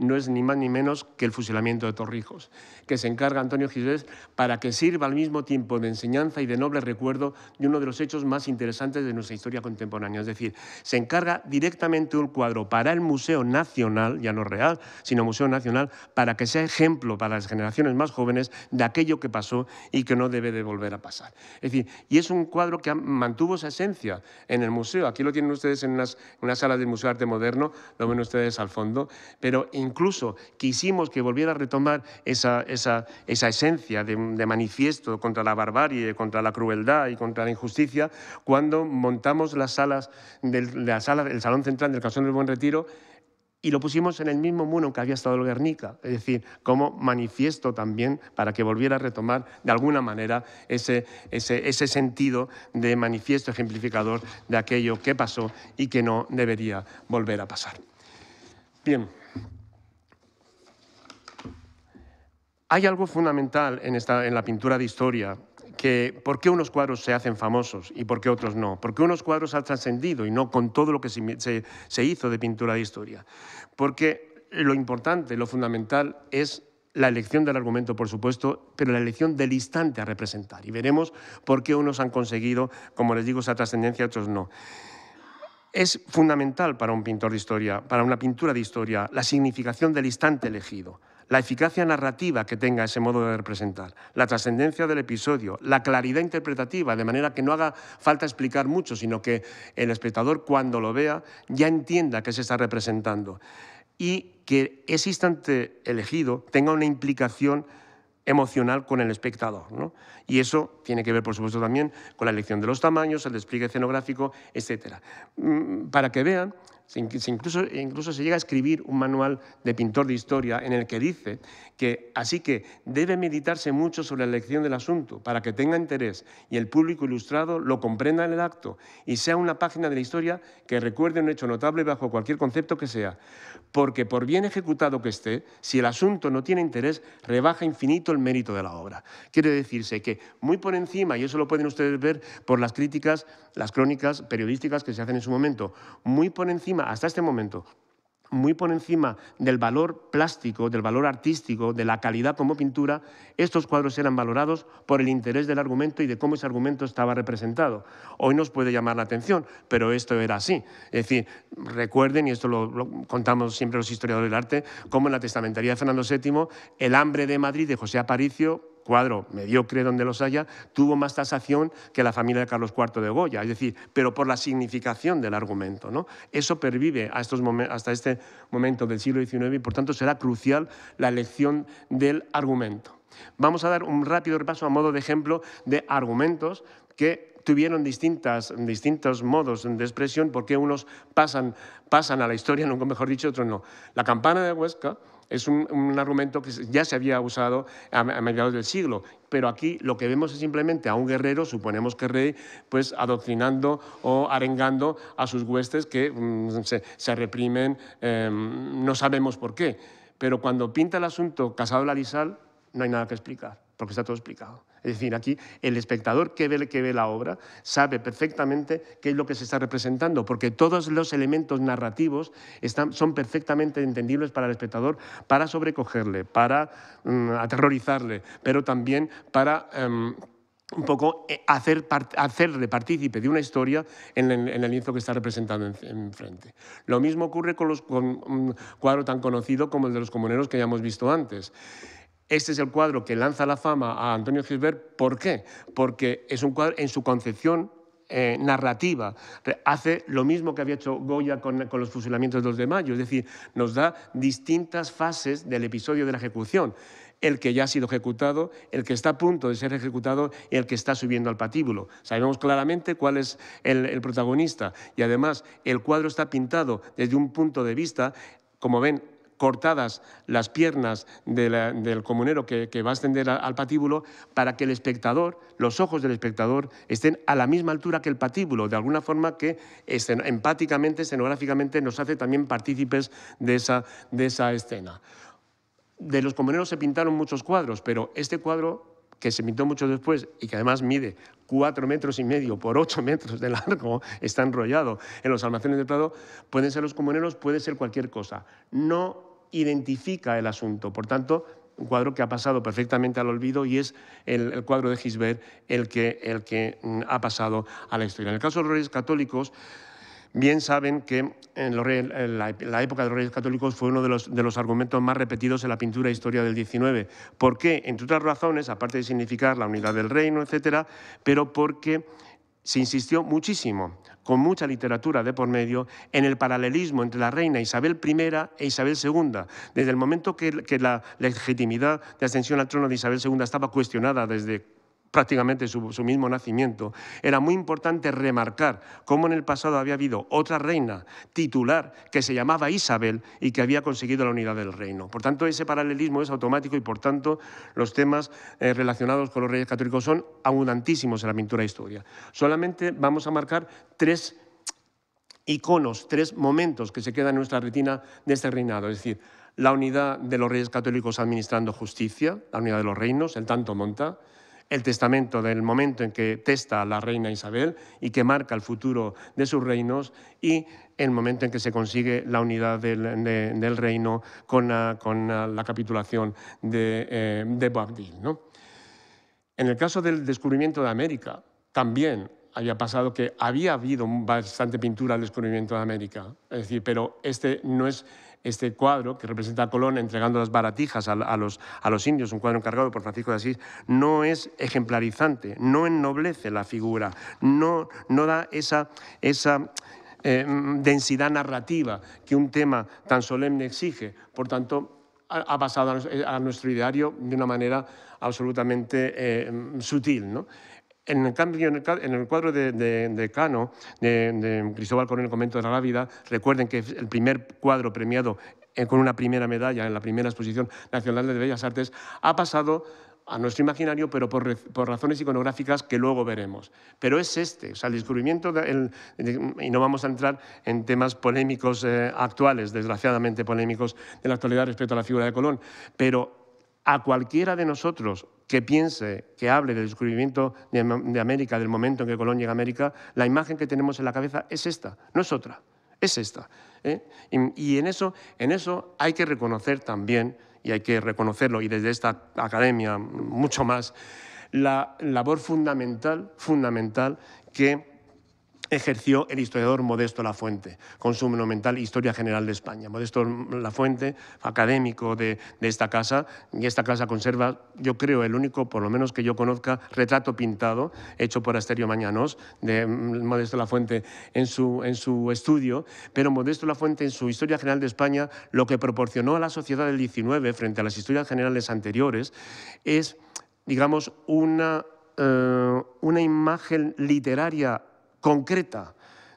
[SPEAKER 1] no es ni más ni menos que el fusilamiento de Torrijos, que se encarga Antonio Gisés para que sirva al mismo tiempo de enseñanza y de noble recuerdo de uno de los hechos más interesantes de nuestra historia contemporánea. Es decir, se encarga directamente un cuadro para el Museo Nacional, ya no Real, sino Museo Nacional, para que sea ejemplo para las generaciones más jóvenes de aquello que pasó y que no debe de volver a pasar. Es decir, y es un cuadro que mantuvo esa esencia en el museo. Aquí lo tienen ustedes en una sala del Museo de Arte Moderno, lo ven ustedes al fondo, pero incluso quisimos que volviera a retomar esa, esencia de, manifiesto contra la barbarie, contra la crueldad y contra la injusticia, cuando montamos las salas, del, el salón central del Casón del Buen Retiro y lo pusimos en el mismo muro que había estado el Guernica, es decir, como manifiesto también para que volviera a retomar de alguna manera ese, ese sentido de manifiesto ejemplificador de aquello que pasó y que no debería volver a pasar. Bien. Hay algo fundamental en, la pintura de historia, que por qué unos cuadros se hacen famosos y por qué otros no, por qué unos cuadros han trascendido y no con todo lo que se, hizo de pintura de historia. Porque lo importante, lo fundamental es la elección del argumento, por supuesto, pero la elección del instante a representar. Y veremos por qué unos han conseguido, como les digo, esa trascendencia, y otros no. Es fundamental para un pintor de historia, para una pintura de historia, la significación del instante elegido la eficacia narrativa que tenga ese modo de representar, la trascendencia del episodio, la claridad interpretativa, de manera que no haga falta explicar mucho, sino que el espectador cuando lo vea ya entienda que se está representando y que ese instante elegido tenga una implicación emocional con el espectador. Y eso tiene que ver, por supuesto, también con la elección de los tamaños, el despliegue escenográfico, etc. Mm, para que vean Incluso, incluso se llega a escribir un manual de pintor de historia en el que dice que así que debe meditarse mucho sobre la elección del asunto para que tenga interés y el público ilustrado lo comprenda en el acto y sea una página de la historia que recuerde un hecho notable bajo cualquier concepto que sea. Porque por bien ejecutado que esté, si el asunto no tiene interés, rebaja infinito el mérito de la obra. Quiere decirse que muy por encima, y eso lo pueden ustedes ver por las críticas, las crónicas periodísticas que se hacen en su momento, muy por encima hasta este momento, muy por encima del valor plástico, del valor artístico, de la calidad como pintura, estos cuadros eran valorados por el interés del argumento y de cómo ese argumento estaba representado. Hoy nos puede llamar la atención, pero esto era así. Es decir, recuerden, y esto lo, contamos siempre los historiadores del arte, como en la testamentaría de Fernando VII, el hambre de Madrid de José Aparicio cuadro mediocre donde los haya, tuvo más tasación que la familia de Carlos IV de Goya, es decir, pero por la significación del argumento. ¿no? Eso pervive a estos hasta este momento del siglo XIX y por tanto será crucial la elección del argumento. Vamos a dar un rápido repaso a modo de ejemplo de argumentos que tuvieron distintas, distintos modos de expresión, porque unos pasan, pasan a la historia, nunca mejor dicho, otros no. La campana de Huesca es un, argumento que ya se había usado a, mediados del siglo, pero aquí lo que vemos es simplemente a un guerrero, suponemos que rey, pues adoctrinando o arengando a sus huestes que mm, se, reprimen, em, no sabemos por qué. Pero cuando pinta el asunto Casado Larizal, no hay nada que explicar, porque está todo explicado. Es decir, aquí el espectador que ve, la obra sabe perfectamente qué es lo que se está representando, porque todos los elementos narrativos son perfectamente entendibles para el espectador, para sobrecogerle, para mm, aterrorizarle, pero también para... Em, un poco eh, hacer, hacerle partícipe de una historia en el, lienzo que está representando enfrente. Lo mismo ocurre con, los, con un cuadro tan conocido como el de los comuneros que ya hemos visto antes. Este es el cuadro que lanza la fama a Antonio Gisbert. ¿Por qué? Porque es un cuadro en su concepción eh, narrativa. Hace lo mismo que había hecho Goya con, los fusilamientos de los de mayo, es decir, nos da distintas fases del episodio de la ejecución. El que ya ha sido ejecutado, el que está a punto de ser ejecutado y el que está subiendo al patíbulo. Sabemos claramente cuál es el protagonista y además el cuadro está pintado desde un punto de vista, como ven, cortadas las piernas del comunero que, va a ascender al patíbulo para que el espectador, los ojos del espectador, estén a la misma altura que el patíbulo, de alguna forma que empáticamente, escenográficamente, nos hace también partícipes de esa, de esa escena. De los comuneros se pintaron muchos cuadros, pero este cuadro que se pintó mucho después y que además mide cuatro metros y medio por ocho metros de largo, está enrollado en los almacenes del Prado, pueden ser los comuneros, puede ser cualquier cosa. No identifica el asunto. Por tanto, un cuadro que ha pasado perfectamente al olvido y es el, cuadro de Gisbert el que, el que mm, ha pasado a la historia. En el caso de los reyes católicos, bien saben que en la, época de los reyes católicos fue uno de los, de los argumentos más repetidos en la pintura e historia del XIX. ¿Por qué? Entre otras razones, aparte de significar la unidad del reino, etcétera, pero porque se insistió muchísimo con mucha literatura de por medio, en el paralelismo entre la reina Isabel I e Isabel II. Desde el momento que, que la legitimidad de ascensión al trono de Isabel II estaba cuestionada desde prácticamente su, mismo nacimiento, era muy importante remarcar cómo en el pasado había habido otra reina titular que se llamaba Isabel y que había conseguido la unidad del reino. Por tanto, ese paralelismo es automático y, por tanto, los temas eh, relacionados con los reyes católicos son abundantísimos en la pintura de historia. Solamente vamos a marcar tres iconos, tres momentos que se quedan en nuestra retina de este reinado, es decir, la unidad de los reyes católicos administrando justicia, la unidad de los reinos, el tanto monta, el testamento del momento en que testa la reina Isabel y que marca el futuro de sus reinos y el momento en que se consigue la unidad del, reino con la, capitulación de, eh, Boabdil. En el caso del descubrimiento de América, también había pasado que había habido bastante pintura al descubrimiento de América, es decir, pero este no es este cuadro que representa a Colón entregando las baratijas a, los, a los indios, un cuadro encargado por Francisco de Asís, no es ejemplarizante, no ennoblece la figura, no, no da esa, esa eh, densidad narrativa que un tema tan solemne exige. Por tanto, ha pasado a nuestro ideario de una manera absolutamente eh, sutil. ¿no? En el, cambio, en el cuadro de, Cano, de, Cristóbal Colón, el convento de la Gávida, recuerden que el primer cuadro premiado eh, con una primera medalla en la primera exposición nacional de Bellas Artes, ha pasado a nuestro imaginario, pero por, razones iconográficas que luego veremos. Pero es este, o sea, el descubrimiento, y no vamos a entrar en temas polémicos eh, actuales, desgraciadamente polémicos de la actualidad respecto a la figura de Colón, pero a cualquiera de nosotros que piense, que hable del descubrimiento de, América, del momento en que Colón llega a América, la imagen que tenemos en la cabeza es esta, no es otra, es esta. ¿eh? Y, en, eso, en eso hay que reconocer también, y hay que reconocerlo, y desde esta academia mucho más, la labor fundamental, fundamental que ejerció el historiador Modesto Lafuente, con su monumental Historia General de España. Modesto Lafuente, académico de, esta casa, y esta casa conserva, yo creo, el único, por lo menos que yo conozca, retrato pintado hecho por Asterio Mañanos, de mm, Modesto Lafuente en su, en su estudio, pero Modesto Lafuente en su Historia General de España lo que proporcionó a la sociedad del 19 frente a las historias generales anteriores es, digamos, una, eh, una imagen literaria concreta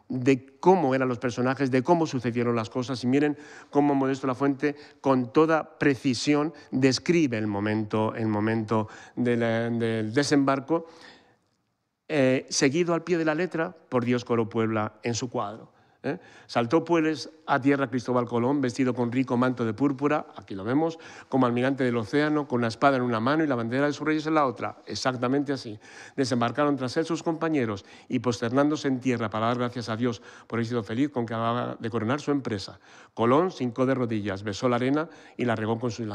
[SPEAKER 1] de cómo eran los personajes, de cómo sucedieron las cosas. Y miren cómo Modesto La Fuente, con toda precisión, describe el momento, el momento del, desembarco, eh, seguido al pie de la letra por Dios Coro Puebla en su cuadro. ¿eh? Saltó pues a tierra Cristóbal Colón, vestido con rico manto de púrpura, aquí lo vemos, como almirante del océano, con la espada en una mano y la bandera de sus reyes en la otra, exactamente así. Desembarcaron tras él sus compañeros y posternándose en tierra para dar gracias a Dios por haber sido feliz con que acababa de coronar su empresa. Colón se hincó de rodillas, besó la arena y la regó con sus,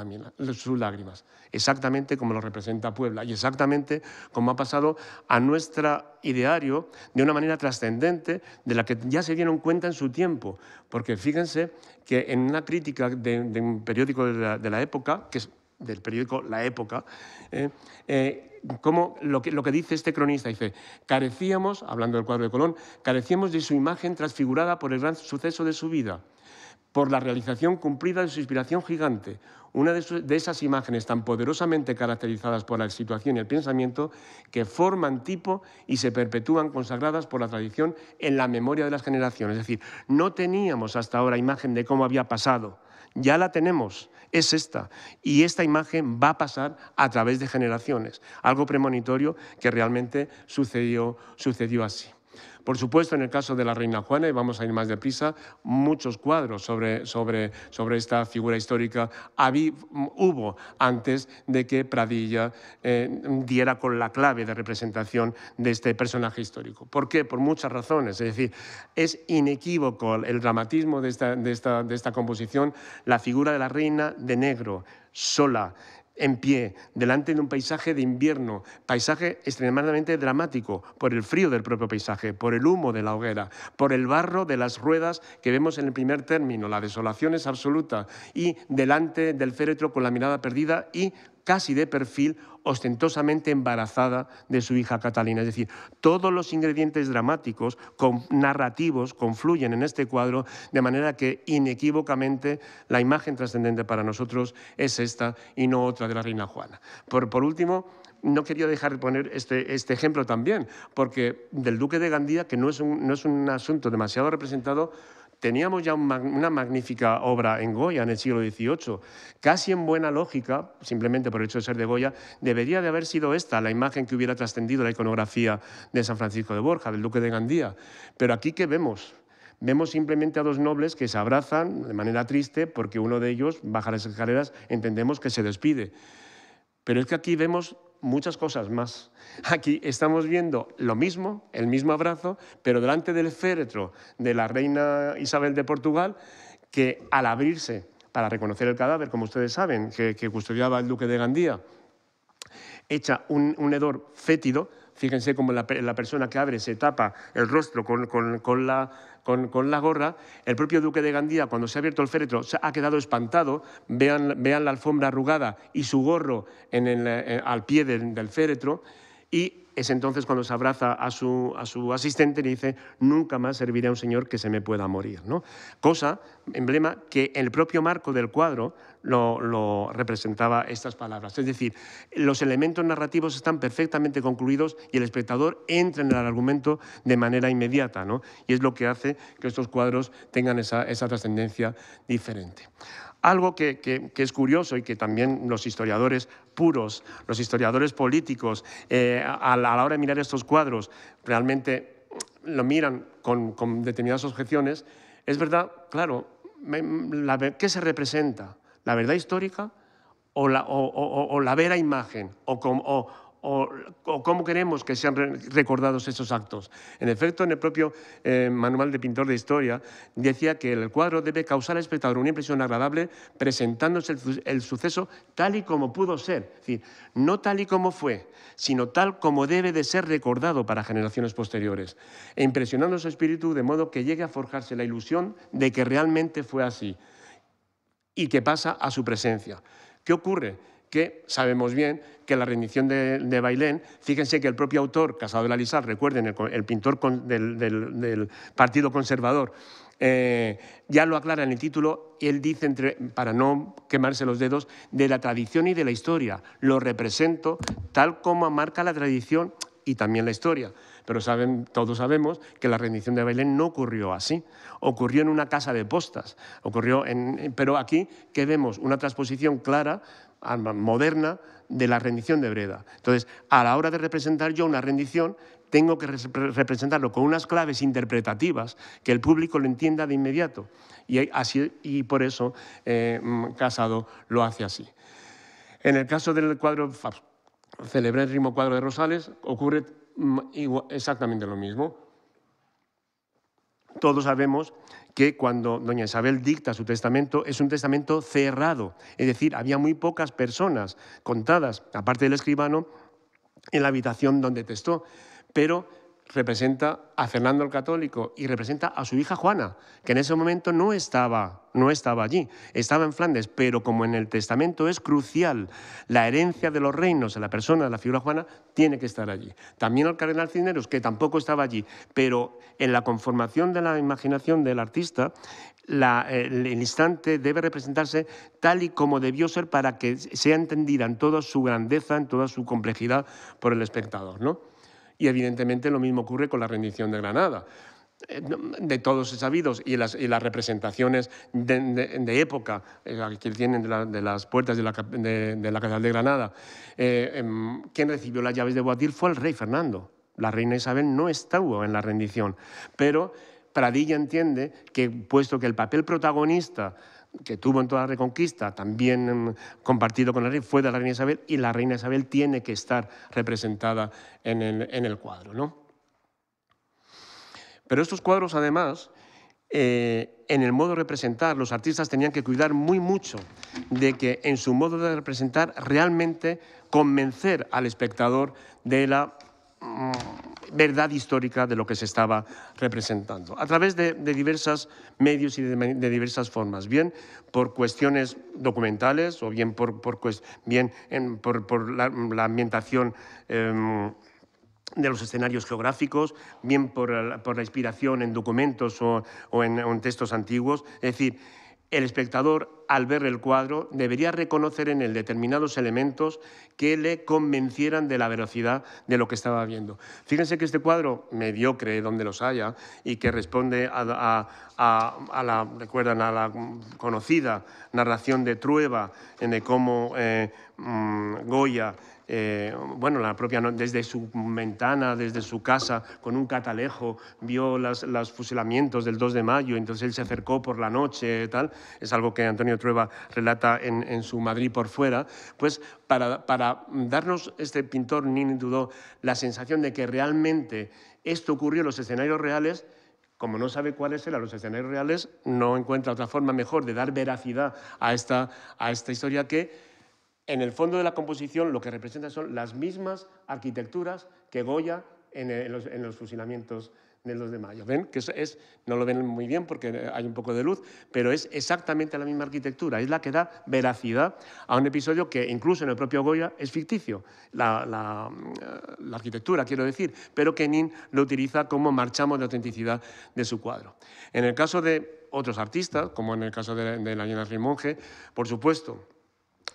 [SPEAKER 1] sus lágrimas, exactamente como lo representa Puebla y exactamente como ha pasado a nuestro ideario de una manera trascendente de la que ya se dieron cuenta en su tiempo, porque fíjense que en una crítica de, un periódico de la, época, que es del periódico La Época, eh, eh, como lo que, lo que dice este cronista, dice, carecíamos, hablando del cuadro de Colón, carecíamos de su imagen transfigurada por el gran suceso de su vida por la realización cumplida de su inspiración gigante, una de, esas imágenes tan poderosamente caracterizadas por la situación y el pensamiento que forman tipo y se perpetúan consagradas por la tradición en la memoria de las generaciones. Es decir, no teníamos hasta ahora imagen de cómo había pasado, ya la tenemos, es esta. Y esta imagen va a pasar a través de generaciones, algo premonitorio que realmente sucedió, sucedió así. Por supuesto, en el caso de la Reina Juana, y vamos a ir más deprisa, muchos cuadros sobre, esta figura histórica habí, hubo antes de que Pradilla eh, diera con la clave de representación de este personaje histórico. ¿Por qué? Por muchas razones. Es decir, es inequívoco el dramatismo de esta composición, la figura de la reina de negro, sola, en pie delante de un paisaje de invierno, paisaje extremadamente dramático por el frío del propio paisaje, por el humo de la hoguera, por el barro de las ruedas que vemos en el primer término, la desolación es absoluta, y delante del féretro con la mirada perdida y casi de perfil, ostentosamente embarazada de su hija Catalina. Es decir, todos los ingredientes dramáticos, con, narrativos, confluyen en este cuadro, de manera que inequívocamente la imagen trascendente para nosotros es esta y no otra de la reina Juana. Por, por último, no quería dejar de poner este, este, ejemplo también, porque del duque de Gandía, que no es un, no es un asunto demasiado representado, Teníamos ya una magnífica obra en Goya en el siglo XVIII. Casi en buena lógica, simplemente por el hecho de ser de Goya, debería de haber sido esta la imagen que hubiera trascendido la iconografía de San Francisco de Borja, del Duque de Gandía. Pero aquí, ¿qué vemos? Vemos simplemente a dos nobles que se abrazan de manera triste porque uno de ellos baja las escaleras, entendemos que se despide. Pero es que aquí vemos muchas cosas más. Aquí estamos viendo lo mismo, el mismo abrazo, pero delante del féretro de la reina Isabel de Portugal, que al abrirse para reconocer el cadáver, como ustedes saben, que, custodiaba el duque de Gandía, echa un, hedor fétido, fíjense cómo la, persona que abre se tapa el rostro con, la, con, la gorra. El propio duque de Gandía, cuando se ha abierto el féretro, ha quedado espantado. Vean, la alfombra arrugada y su gorro eh, al pie del, féretro. Y es entonces cuando se abraza a su, asistente y le dice, nunca más serviré a un señor que se me pueda morir. ¿no? Cosa, emblema, que el propio marco del cuadro lo, representaba estas palabras. Es decir, los elementos narrativos están perfectamente concluidos y el espectador entra en el argumento de manera inmediata. Y es lo que hace que estos cuadros tengan esa trascendencia diferente. Algo que, es curioso y que también los historiadores puros, los historiadores políticos, eh, a, la, hora de mirar estos cuadros, realmente lo miran con, con determinadas objeciones, es verdad, claro, ¿qué se representa? ¿La verdad histórica o la, o, la vera imagen? o, o, cómo queremos que sean recordados esos actos. En efecto, en el propio eh, manual de pintor de historia decía que el cuadro debe causar al espectador una impresión agradable presentándose el, el suceso tal y como pudo ser, es decir, no tal y como fue, sino tal como debe de ser recordado para generaciones posteriores, e impresionando su espíritu de modo que llegue a forjarse la ilusión de que realmente fue así y que pasa a su presencia. ¿Qué ocurre? que sabemos bien que la rendición de, Bailén, fíjense que el propio autor, Casado de la Lizar, recuerden, el, pintor del, Partido Conservador, eh, ya lo aclara en el título, y él dice, para no quemarse los dedos, de la tradición y de la historia. Lo represento tal como marca la tradición y también la historia pero saben, todos sabemos que la rendición de Bailén no ocurrió así. Ocurrió en una casa de postas, ocurrió en, pero aquí que vemos una transposición clara, moderna, de la rendición de Breda. Entonces, a la hora de representar yo una rendición, tengo que representarlo con unas claves interpretativas que el público lo entienda de inmediato. Y, así, y por eso eh, mm, Casado lo hace así. En el caso del cuadro, celebré el ritmo cuadro de Rosales, ocurre Mm, exactamente lo mismo. Todos sabemos que cuando doña Isabel dicta su testamento es un testamento cerrado, es decir, había muy pocas personas contadas, aparte del escribano, en la habitación donde testó, pero representa a Fernando el Católico y representa a su hija Juana, que en ese momento no estaba, no estaba allí, estaba en Flandes, pero como en el testamento es crucial la herencia de los reinos en la persona de la figura Juana, tiene que estar allí. También al cardenal Cisneros, que tampoco estaba allí, pero en la conformación de la imaginación del artista, el, el, instante debe representarse tal y como debió ser para que sea entendida en toda su grandeza, en toda su complejidad por el espectador, ¿no? Y evidentemente lo mismo ocurre con la rendición de Granada eh, de todos sabidos y las, representaciones de, época eh, que tienen de, las puertas de la, Catedral de Granada, eh, em, quien recibió las llaves de Boatil fue el rey Fernando. La reina Isabel no estuvo en la rendición, pero Pradilla entiende que puesto que el papel protagonista que tuvo en toda la Reconquista, también em, compartido con la Reina, fue de la reina Isabel y la reina Isabel tiene que estar representada en el, cuadro. ¿no? Pero estos cuadros, además, eh, en el modo de representar, los artistas tenían que cuidar muy mucho de que en su modo de representar realmente convencer al espectador de la Mm, verdad histórica de lo que se estaba representando, a través de, de diversos medios y de, diversas formas, bien por cuestiones documentales o bien por, bien por, la, ambientación. Em, de los escenarios geográficos, bien por, la inspiración en documentos o, en, en textos antiguos. Es decir, el espectador, al ver el cuadro, debería reconocer en él determinados elementos que le convencieran de la veracidad de lo que estaba viendo. Fíjense que este cuadro, mediocre donde los haya, y que responde a, la, recuerdan, a la conocida narración de Trueba, en de cómo eh, mm, Goya eh, bueno, la propia, desde su ventana, desde su casa, con un catalejo, vio los fusilamientos del 2 de mayo, entonces él se acercó por la noche, tal, es algo que Antonio Trueba relata en, su Madrid por fuera, pues para, darnos este pintor Nini Dudó la sensación de que realmente esto ocurrió en los escenarios reales, como no sabe cuáles eran los escenarios reales, no encuentra otra forma mejor de dar veracidad a esta, a esta historia que en el fondo de la composición lo que representa son las mismas arquitecturas que Goya en, eh, los, fusilamientos del 2 de mayo. ¿Ven? Que es, no lo ven muy bien porque hay un poco de luz, pero es exactamente la misma arquitectura, es la que da veracidad a un episodio que incluso en el propio Goya es ficticio, la, arquitectura, quiero decir, pero que Nin lo utiliza como marchamos de autenticidad de su cuadro. En el caso de otros artistas, como en el caso de, la Llena Rimonje, por supuesto,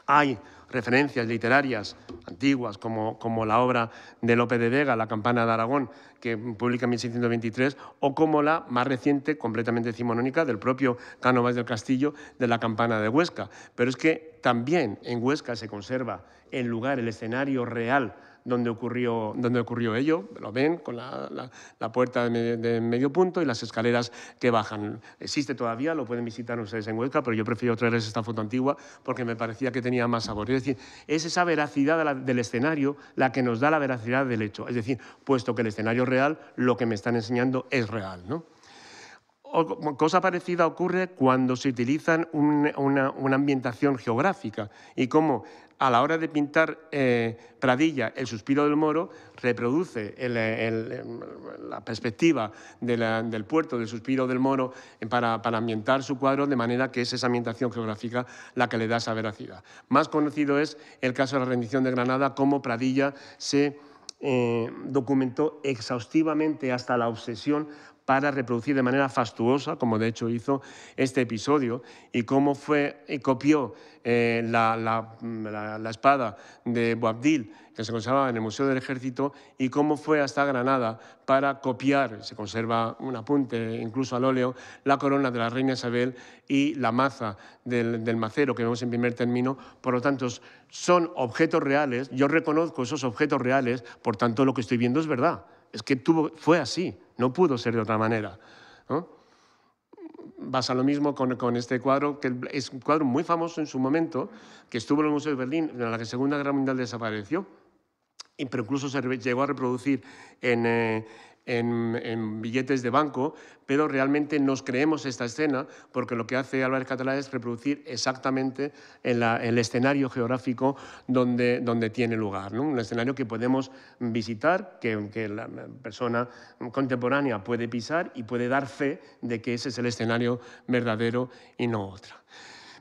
[SPEAKER 1] hay referencias literarias antiguas, como, la obra de Lope de Vega, La campana de Aragón, que publica en 1623, o como la más reciente, completamente decimonónica, del propio Cánovas del Castillo, de La campana de Huesca. Pero es que también en Huesca se conserva el lugar, el escenario real donde ocurrió, donde ocurrió ello, lo ven con la, puerta de, medio punto y las escaleras que bajan. Existe todavía, lo pueden visitar ustedes en Huelca, pero yo prefiero traerles esta foto antigua porque me parecía que tenía más sabor. Es decir, es esa veracidad del escenario la que nos da la veracidad del hecho. Es decir, puesto que el escenario real, lo que me están enseñando es real, cosa parecida ocurre cuando se utilizan una, una, ambientación geográfica y cómo a la hora de pintar eh, Pradilla, el suspiro del moro, reproduce la perspectiva del puerto, del suspiro del moro, para, ambientar su cuadro, de manera que es esa ambientación geográfica la que le da esa veracidad. Más conocido es el caso de la rendición de Granada, como Pradilla se... Eh, documentó exhaustivamente hasta la obsesión para reproducir de manera fastuosa, como de hecho hizo este episodio, y cómo fue, y copió eh, mm, la, espada de Boabdil, que se conservaba en el Museo del Ejército, y cómo fue hasta Granada para copiar, se conserva un apunte incluso al óleo, la corona de la reina Isabel y la maza del, del macero que vemos en primer término. Por lo tanto, son objetos reales, yo reconozco esos objetos reales, por tanto lo que estoy viendo es verdad, es que tuvo, fue así. No pudo ser de otra manera. Vas Pasa lo mismo con, este cuadro, que es un cuadro muy famoso en su momento, que estuvo en el Museo de Berlín, en la que Segunda Guerra Mundial desapareció, pero incluso se llegó a reproducir en, eh, en, billetes de banco, pero realmente nos creemos esta escena porque lo que hace Álvarez Catalá es reproducir exactamente el escenario geográfico donde, donde tiene lugar. Un escenario que podemos visitar, que, que, la persona contemporánea puede pisar y puede dar fe de que ese es el escenario verdadero y no otra.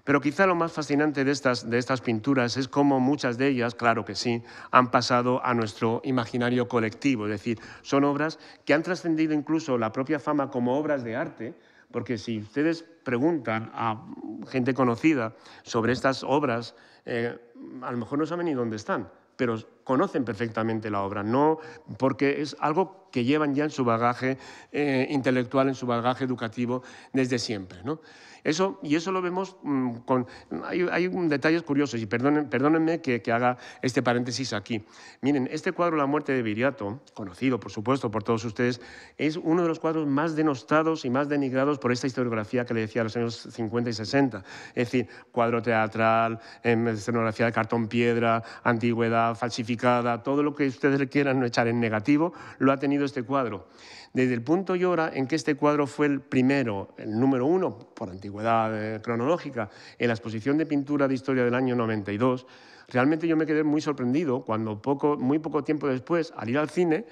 [SPEAKER 1] Pero quizá lo más fascinante de estas, de estas pinturas es cómo muchas de ellas, claro que sí, han pasado a nuestro imaginario colectivo, es decir, son obras que han trascendido incluso la propia fama como obras de arte, porque si ustedes preguntan a gente conocida sobre estas obras, eh, a lo mejor no saben ni dónde están, pero conocen perfectamente la obra, no porque es algo que llevan ya en su bagaje eh, intelectual, en su bagaje educativo desde siempre. ¿no? Eso, y eso lo vemos mm, con... Hay, detalles curiosos, y perdónenme que, que, haga este paréntesis aquí. Miren, este cuadro, La muerte de Viriato, conocido por supuesto por todos ustedes, es uno de los cuadros más denostados y más denigrados por esta historiografía que le decía a los años 50 y 60. Es decir, cuadro teatral, em, escenografía de cartón piedra, antigüedad falsificada, todo lo que ustedes le quieran echar en negativo, lo ha tenido este cuadro. Desde el punto y hora en que este cuadro fue el primero, el número uno por antigüedad, eh, cronológica, en la exposición de pintura de historia del año 92, realmente yo me quedé muy sorprendido cuando poco, muy poco tiempo después, al ir al cine,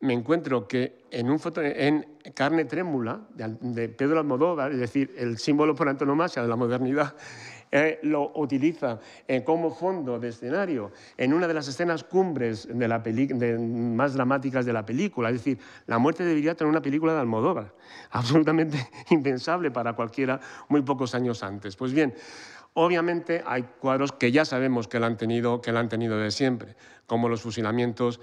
[SPEAKER 1] me encuentro que en, un foto, en Carne Trémula de, Pedro Almodóvar, es decir, el símbolo por antonomasia de la modernidad, eh, lo utiliza eh, como fondo de escenario en una de las escenas cumbres más dramáticas de la película. Es decir, la muerte de Viriato en una película de Almodóvar, absolutamente impensable para cualquiera muy pocos años antes. Pues bien, obviamente hay cuadros que ya sabemos que han tenido, que la han tenido de siempre, como los fusilamientos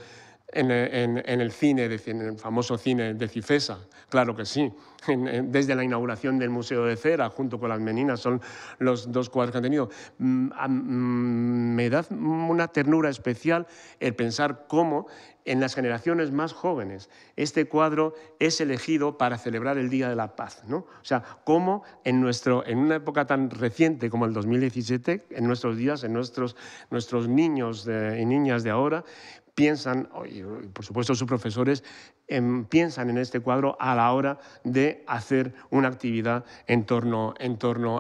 [SPEAKER 1] en, el cine, en el famoso cine de Cifesa, claro que sí. Desde la inauguración del Museo de Cera, junto con las Meninas, son los dos cuadros que han tenido. Mm, mm, me da una ternura especial el pensar cómo en las generaciones más jóvenes este cuadro es elegido para celebrar el Día de la Paz. ¿no? O sea, cómo en, nuestro, en una época tan reciente como el 2017, en nuestros días, en nuestros, nuestros niños y niñas de ahora, piensan, y por supuesto sus profesores, em, piensan en este cuadro a la hora de hacer una actividad en torno,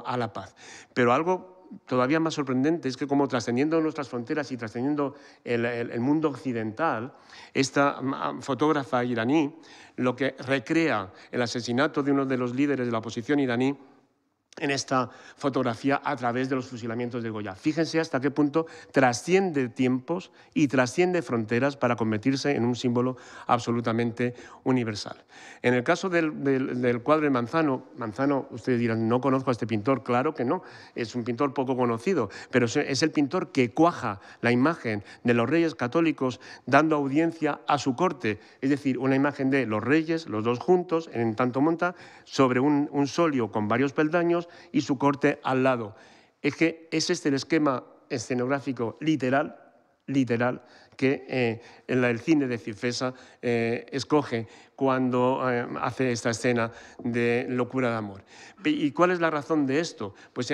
[SPEAKER 1] a la paz. Pero algo todavía más sorprendente es que como trascendiendo nuestras fronteras y trascendiendo el, mundo occidental, esta mm, ah, fotógrafa iraní lo que recrea el asesinato de uno de los líderes de la oposición iraní en esta fotografía a través de los fusilamientos de Goya. Fíjense hasta qué punto trasciende tiempos y trasciende fronteras para convertirse en un símbolo absolutamente universal. En el caso del, cuadro de Manzano, Manzano, ustedes dirán, no conozco a este pintor, claro que no, es un pintor poco conocido, pero es el pintor que cuaja la imagen de los reyes católicos dando audiencia a su corte, es decir, una imagen de los reyes, los dos juntos, en tanto monta, sobre un, un solio con varios peldaños, y su corte al lado. Es que ese es el esquema escenográfico literal, literal, que eh, en el cine de Cifesa eh, escoge cuando eh, hace esta escena de locura de amor. ¿Y cuál es la razón de esto? Pues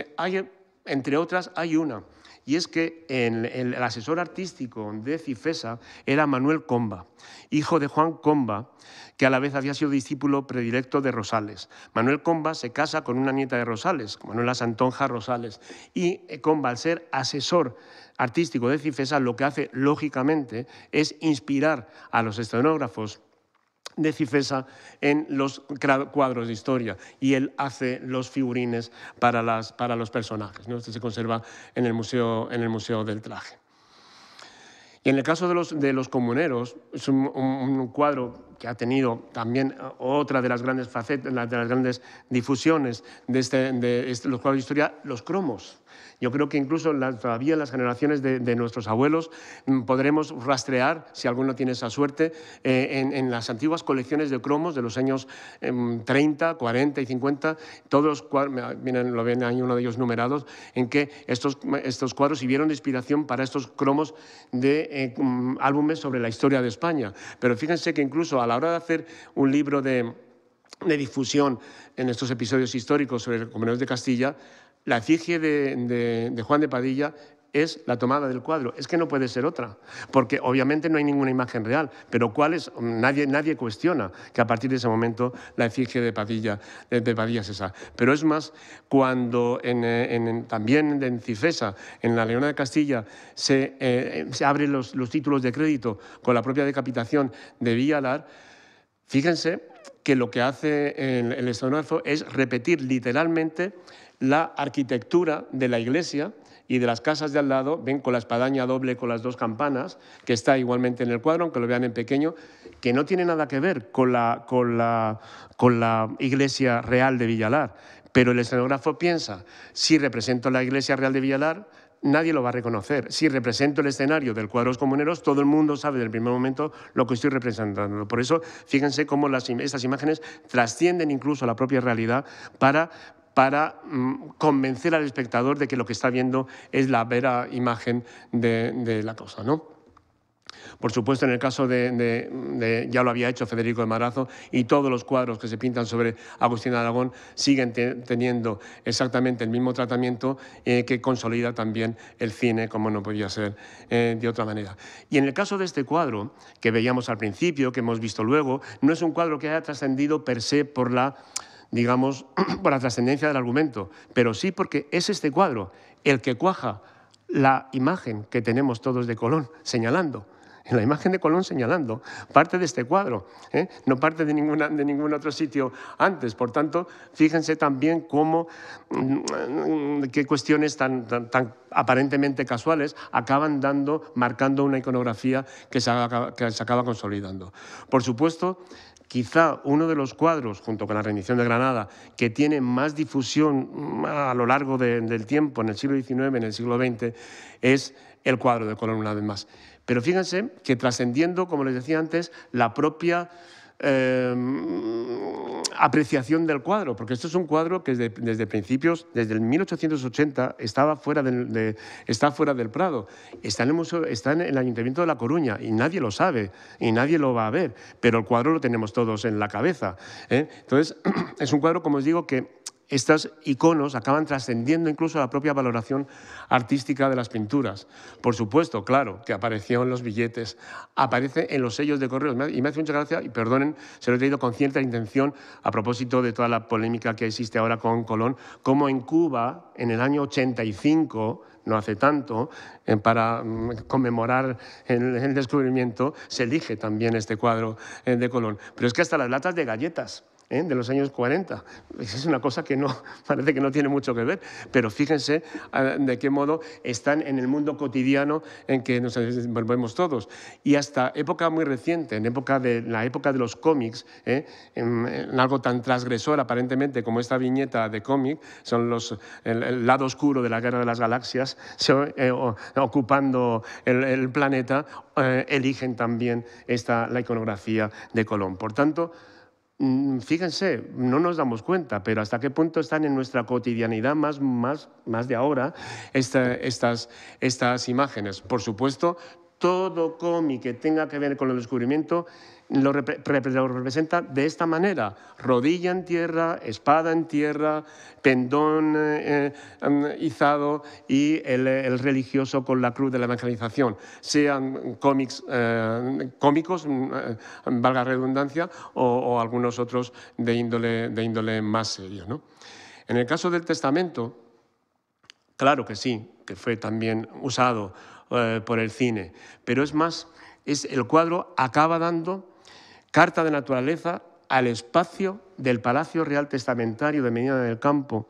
[SPEAKER 1] entre otras, hay una y es que el, asesor artístico de Cifesa era Manuel Comba, hijo de Juan Comba, que a la vez había sido discípulo predilecto de Rosales. Manuel Comba se casa con una nieta de Rosales, Manuela Santonja Rosales, y eh, Comba, al ser asesor artístico de Cifesa, lo que hace, lógicamente, es inspirar a los escenógrafos de Cifesa en los cuadros de historia y él hace los figurines para, las, para los personajes. ¿no? Este se conserva en el, museo, en el Museo del Traje. Y en el caso de los, de los comuneros, es un cuadro que ha tenido también eh, otra de las grandes facetas, de las grandes difusiones de, este, de este, los cuadros de historia, los cromos. Yo creo que incluso todavía todavía las generaciones de, nuestros abuelos mm, podremos rastrear, si alguno tiene esa suerte, eh, en, las antiguas colecciones de cromos de los años 30, em, 40 y 50, todos miren, lo ven, hay uno de ellos numerados, en que estos, estos cuadros sirvieron de inspiración para estos cromos de eh, mm, álbumes sobre la historia de España. Pero fíjense que incluso a la hora de hacer un libro de, difusión en estos episodios históricos sobre el Comunidad de Castilla, la efigie de, Juan de Padilla es la tomada del cuadro. Es que no puede ser otra, porque obviamente no hay ninguna imagen real, pero cuál es, nadie, nadie cuestiona que a partir de ese momento la efigie de Padilla, de Padilla esa. Pero es más, cuando en, eh, también en Cifesa, en la Leona de Castilla, se, eh, abren los, títulos de crédito con la propia decapitación de Villalar, fíjense que lo que hace el, el es repetir literalmente la arquitectura de la iglesia y de las casas de al lado, ven con la espadaña doble con las dos campanas, que está igualmente en el cuadro, aunque lo vean en pequeño, que no tiene nada que ver con la, con con la iglesia real de Villalar. Pero el escenógrafo piensa, si represento la iglesia real de Villalar, nadie lo va a reconocer. Si represento el escenario del cuadros comuneros, todo el mundo sabe el primer momento lo que estoy representando. Por eso, fíjense cómo las, estas imágenes trascienden incluso la propia realidad para para mm, convencer al espectador de que lo que está viendo es la vera imagen de, la cosa. ¿no? Por supuesto, en el caso de, ya lo había hecho Federico de Marazo, y todos los cuadros que se pintan sobre Agustín de Aragón siguen teniendo exactamente el mismo tratamiento eh, que consolida también el cine, como no podía ser eh, de otra manera. Y en el caso de este cuadro, que veíamos al principio, que hemos visto luego, no es un cuadro que haya trascendido per se por la digamos, por la trascendencia del argumento, pero sí porque es este cuadro el que cuaja la imagen que tenemos todos de Colón señalando. En la imagen de Colón señalando, parte de este cuadro, ¿eh? no parte de, ninguna, de ningún otro sitio antes. Por tanto, fíjense también cómo, mm, qué cuestiones tan, tan, aparentemente casuales acaban dando, marcando una iconografía que se, que se acaba consolidando. Por supuesto, Quizá uno de los cuadros, junto con la rendición de Granada, que tiene más difusión mm, a lo largo del tiempo, en el siglo XIX, en el siglo XX, es el cuadro de Colón una vez más. Pero fíjense que trascendiendo, como les decía antes, la propia Em, apreciación del cuadro, porque esto es un cuadro que desde, principios, desde el 1880, estaba fuera del, está fuera del Prado, está en, el está en el Ayuntamiento de La Coruña y nadie lo sabe y nadie lo va a ver, pero el cuadro lo tenemos todos en la cabeza. ¿eh? Entonces, es un cuadro, como os digo, que estos iconos acaban trascendiendo incluso la propia valoración artística de las pinturas. Por supuesto, claro, que apareció en los billetes, aparece en los sellos de correos. Y me hace mucha gracia, y perdonen, se lo he traído con cierta intención a propósito de toda la polémica que existe ahora con Colón, como en Cuba, en el año 85, no hace tanto, eh, para mm, conmemorar el descubrimiento, se elige también este cuadro eh, de Colón. Pero es que hasta las latas de galletas ¿eh? de los años 40. Es una cosa que no, parece que no tiene mucho que ver, pero fíjense ah, de qué modo están en el mundo cotidiano en que nos envolvemos todos. Y hasta época muy reciente, en época de, la época de los cómics, ¿eh? en, algo tan transgresor aparentemente como esta viñeta de cómic, son los, el, lado oscuro de la guerra de las galaxias, eh, ocupando el, el planeta, eligen también esta, la iconografía de Colón. Por tanto, Mm, fíjense, no nos damos cuenta, pero hasta qué punto están en nuestra cotidianidad más, más, más de ahora estas, estas imágenes. Por supuesto, todo cómic que tenga que ver con el descubrimiento lo, representa de esta manera, rodilla en tierra, espada en tierra, pendón eh, em, izado y el, religioso con la cruz de la evangelización, sean cómics, eh, cómicos, mm, eh, valga redundancia, o, algunos otros de índole, de índole más serio. En el caso del testamento, claro que sí, que fue también usado eh, por el cine. Pero es más, es, el cuadro acaba dando carta de naturaleza al espacio del Palacio Real Testamentario de Medina del Campo,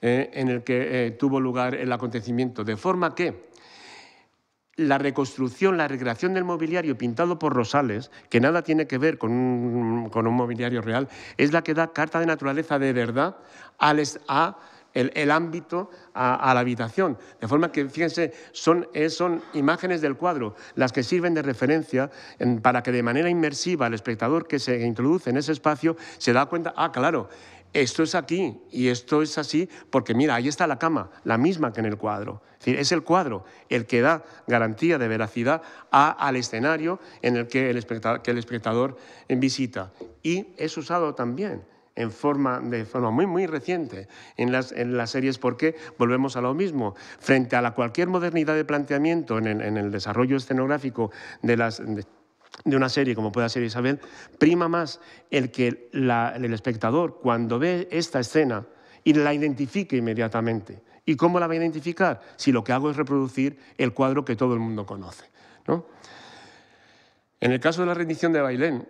[SPEAKER 1] eh, en el que eh, tuvo lugar el acontecimiento. De forma que la reconstrucción, la recreación del mobiliario pintado por Rosales, que nada tiene que ver con un, mobiliario real, es la que da carta de naturaleza de verdad al, a el, ámbito a, la habitación. De forma que, fíjense, son, eh, son imágenes del cuadro las que sirven de referencia para que de manera inmersiva el espectador que se introduce en ese espacio se da cuenta, ah, claro, esto es aquí y esto es así, porque mira, ahí está la cama, la misma que en el cuadro. Es el cuadro el que da garantía de veracidad al escenario en el que el espectador, que el espectador visita. Y es usado también en forma, de forma muy, muy reciente en las, en las series porque volvemos a lo mismo. Frente a la cualquier modernidad de planteamiento en el, desarrollo escenográfico de las... De, una serie como pueda ser Isabel, prima más el que el espectador, cuando ve esta escena, y la identifique inmediatamente. ¿Y cómo la va a identificar? Si lo que hago es reproducir el cuadro que todo el mundo conoce. En el caso de la rendición de Bailén,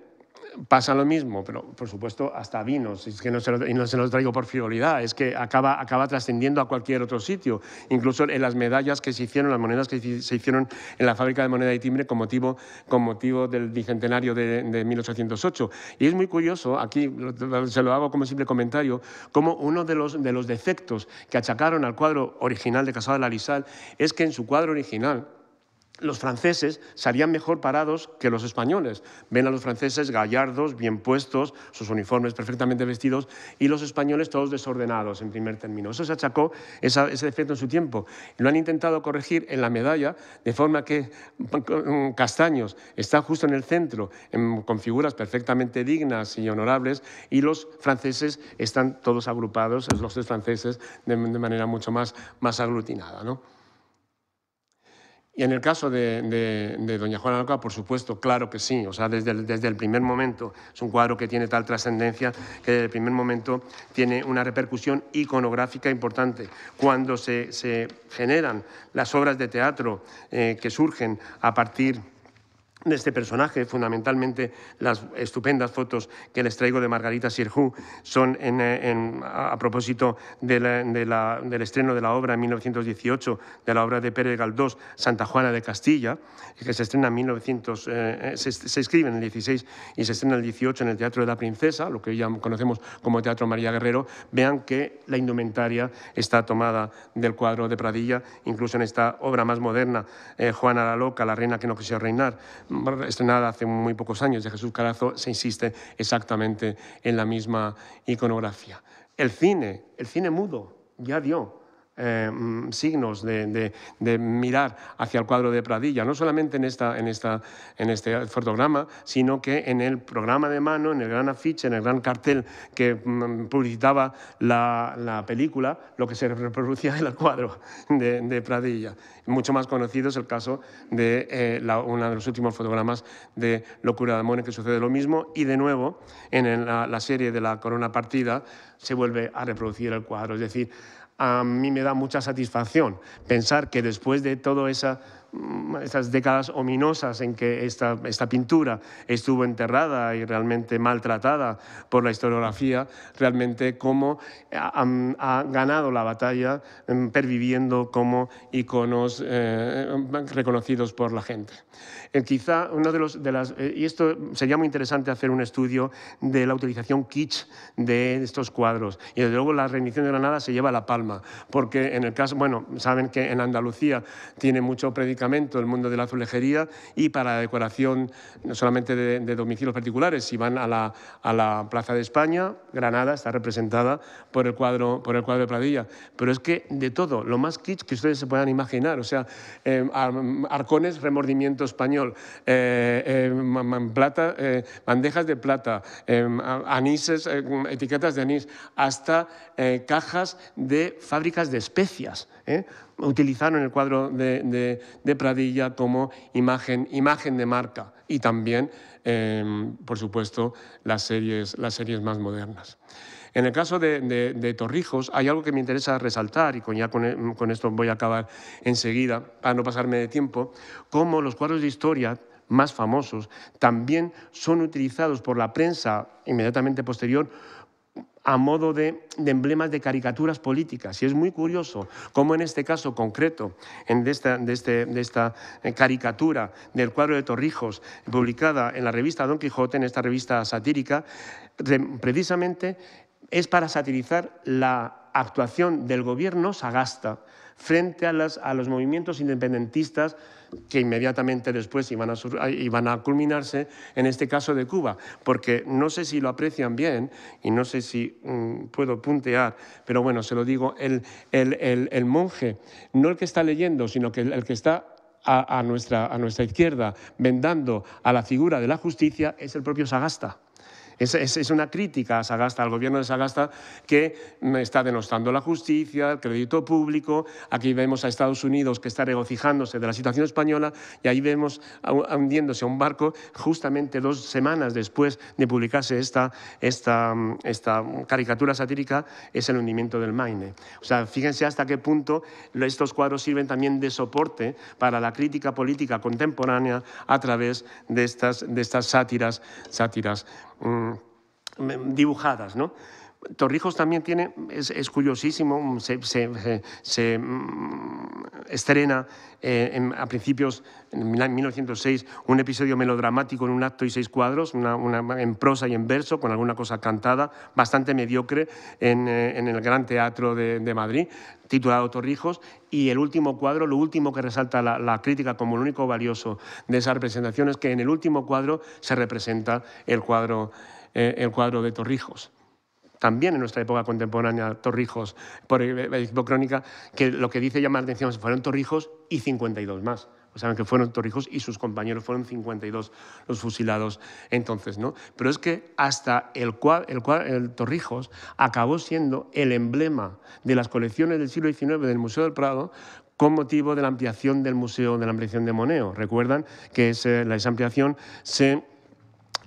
[SPEAKER 1] pasa lo mismo, pero por supuesto hasta vinos, y no se los traigo por frivolidad, es que acaba, acaba trascendiendo a cualquier otro sitio, incluso en las medallas que se hicieron, las monedas que se hicieron en la fábrica de moneda y timbre con motivo, con motivo del bicentenario de, 1808. Y es muy curioso, aquí se lo hago como simple comentario, como uno de los, de los defectos que achacaron al cuadro original de Casado de la es que en su cuadro original, los franceses salían mejor parados que los españoles. Ven a los franceses gallardos, bien puestos, sus uniformes perfectamente vestidos, y los españoles todos desordenados, en primer término. Eso se achacó ese defecto en su tiempo. Lo han intentado corregir en la medalla, de forma que mm, Castaños está justo en el centro, con figuras perfectamente dignas y honorables, y los franceses están todos agrupados, los tres franceses, de, manera mucho más, más aglutinada. ¿no? Y en el caso de, Doña Juana Loca, por supuesto, claro que sí. O sea, desde el, primer momento es un cuadro que tiene tal trascendencia que desde el primer momento tiene una repercusión iconográfica importante. Cuando se, generan las obras de teatro eh, que surgen a partir de este personaje, fundamentalmente las estupendas fotos que les traigo de Margarita Sirjú son eh, a propósito del estreno de la obra en 1918, de la obra de Pérez Galdós, Santa Juana de Castilla, que se estrena en 1900, eh, eh, se, escribe en el 16 y se estrena en el 18 en el Teatro de la Princesa, lo que hoy ya conocemos como Teatro María Guerrero, vean que la indumentaria está tomada del cuadro de Pradilla, incluso en esta obra más moderna, Juana la Loca, la reina que no quiso reinar, estrenada hace muy pocos años de Jesús Carazo, se insiste exactamente en la misma iconografía. El cine, el cine mudo, ya dio eh, mm, signos de, mirar hacia el cuadro de Pradilla, no solamente en, este fotograma, sino que en el programa de mano, en el gran afiche, en el gran cartel que mm, publicitaba la, película, lo que se reproducía en el cuadro de, Pradilla. Mucho más conocido es el caso de eh, uno de los últimos fotogramas de Locura de Amores, que sucede lo mismo, y de nuevo en la, la serie de la Corona Partida se vuelve a reproducir el cuadro. Es decir, a mí me da mucha satisfacción pensar que después de toda esa Mm, estas décadas ominosas en que esta, esta, pintura estuvo enterrada y realmente maltratada por la historiografía, realmente cómo ha, ganado la batalla mm, perviviendo como iconos eh, reconocidos por la gente. Eh, quizá uno de los... De las, eh, y esto sería muy interesante hacer un estudio de la utilización kitsch de estos cuadros. Y desde luego la rendición de Granada se lleva la palma, porque en el caso, bueno, saben que en Andalucía tiene mucho predicado el mundo de la azulejería y para la decoración no solamente de, domicilios particulares, si van a la, a la, Plaza de España, Granada está representada por el, cuadro, por el cuadro de Pradilla. Pero es que de todo, lo más kitsch que ustedes se puedan imaginar, o sea, eh, arcones, remordimiento español, eh, eh, bandejas de plata, anises, etiquetas de anís, hasta cajas de fábricas de especias utilizaron el cuadro de, Pradilla como imagen, imagen de marca y también, em, por supuesto, las series, las series más modernas. En el caso de, Torrijos hay algo que me interesa resaltar, y con, ya con, esto voy a acabar enseguida, para no pasarme de tiempo, como los cuadros de historia más famosos también son utilizados por la prensa inmediatamente posterior a modo de, emblemas de caricaturas políticas. Y es muy curioso cómo en este caso concreto, en de, esta, este, eh, caricatura del cuadro de Torrijos, publicada en la revista Don Quijote, en esta revista satírica, precisamente es para satirizar la actuación del gobierno sagasta frente a los movimientos independentistas que inmediatamente después iban a, culminarse en este caso de Cuba, porque no sé si lo aprecian bien y no sé si mm, puedo puntear, pero bueno, se lo digo, el, monje, no el que está leyendo, sino que el que está a nuestra izquierda, vendando a la figura de la justicia, es el propio Sagasta. Es, una crítica a Sagasta, al gobierno de Sagasta, que está denostando la justicia, el crédito público. Aquí vemos a Estados Unidos que está regocijándose de la situación española y ahí vemos hundiéndose a un barco justamente dos semanas después de publicarse esta, caricatura satírica, es el hundimiento del Maine. O sea, fíjense hasta qué punto estos cuadros sirven también de soporte para la crítica política contemporánea a través de estas, sátiras Mm, dibujadas. ¿no? Torrijos también tiene, es, curiosísimo, mm, se, mm, estrena eh, a principios, en 1906, un episodio melodramático en un acto y seis cuadros, en prosa y en verso, con alguna cosa cantada, bastante mediocre, en, eh, el Gran Teatro de, Madrid, titulado Torrijos, y el último cuadro, lo último que resalta la, crítica como lo único valioso de esa representación es que en el último cuadro se representa el cuadro eh, de Torrijos también en nuestra época contemporánea, Torrijos, por Crónica, que lo que dice llamar la atención fueron Torrijos y 52 más. O sea, que fueron Torrijos y sus compañeros fueron 52 los fusilados entonces, ¿no? Pero es que hasta el, cual el, el, Torrijos acabó siendo el emblema de las colecciones del siglo XIX del Museo del Prado con motivo de la ampliación del Museo de la Ampliación de Moneo. Recuerdan que esa, esa ampliación se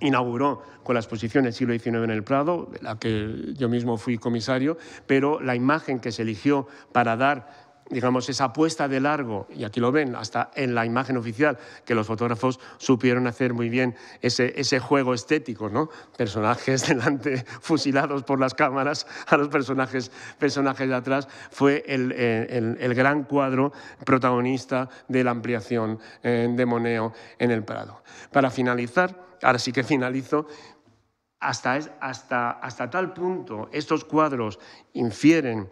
[SPEAKER 1] inauguró con la exposición del siglo XIX en el Prado, de la que yo mismo fui comisario, pero la imagen que se eligió para dar digamos, esa apuesta de largo, y aquí lo ven, hasta en la imagen oficial, que los fotógrafos supieron hacer muy bien ese, ese juego estético, ¿no? Personajes delante, fusilados por las cámaras, a los personajes, personajes de atrás, fue el, eh, el gran cuadro protagonista de la ampliación eh, de Moneo en el Prado. Para finalizar, ahora sí que finalizo, hasta, hasta, hasta tal punto estos cuadros infieren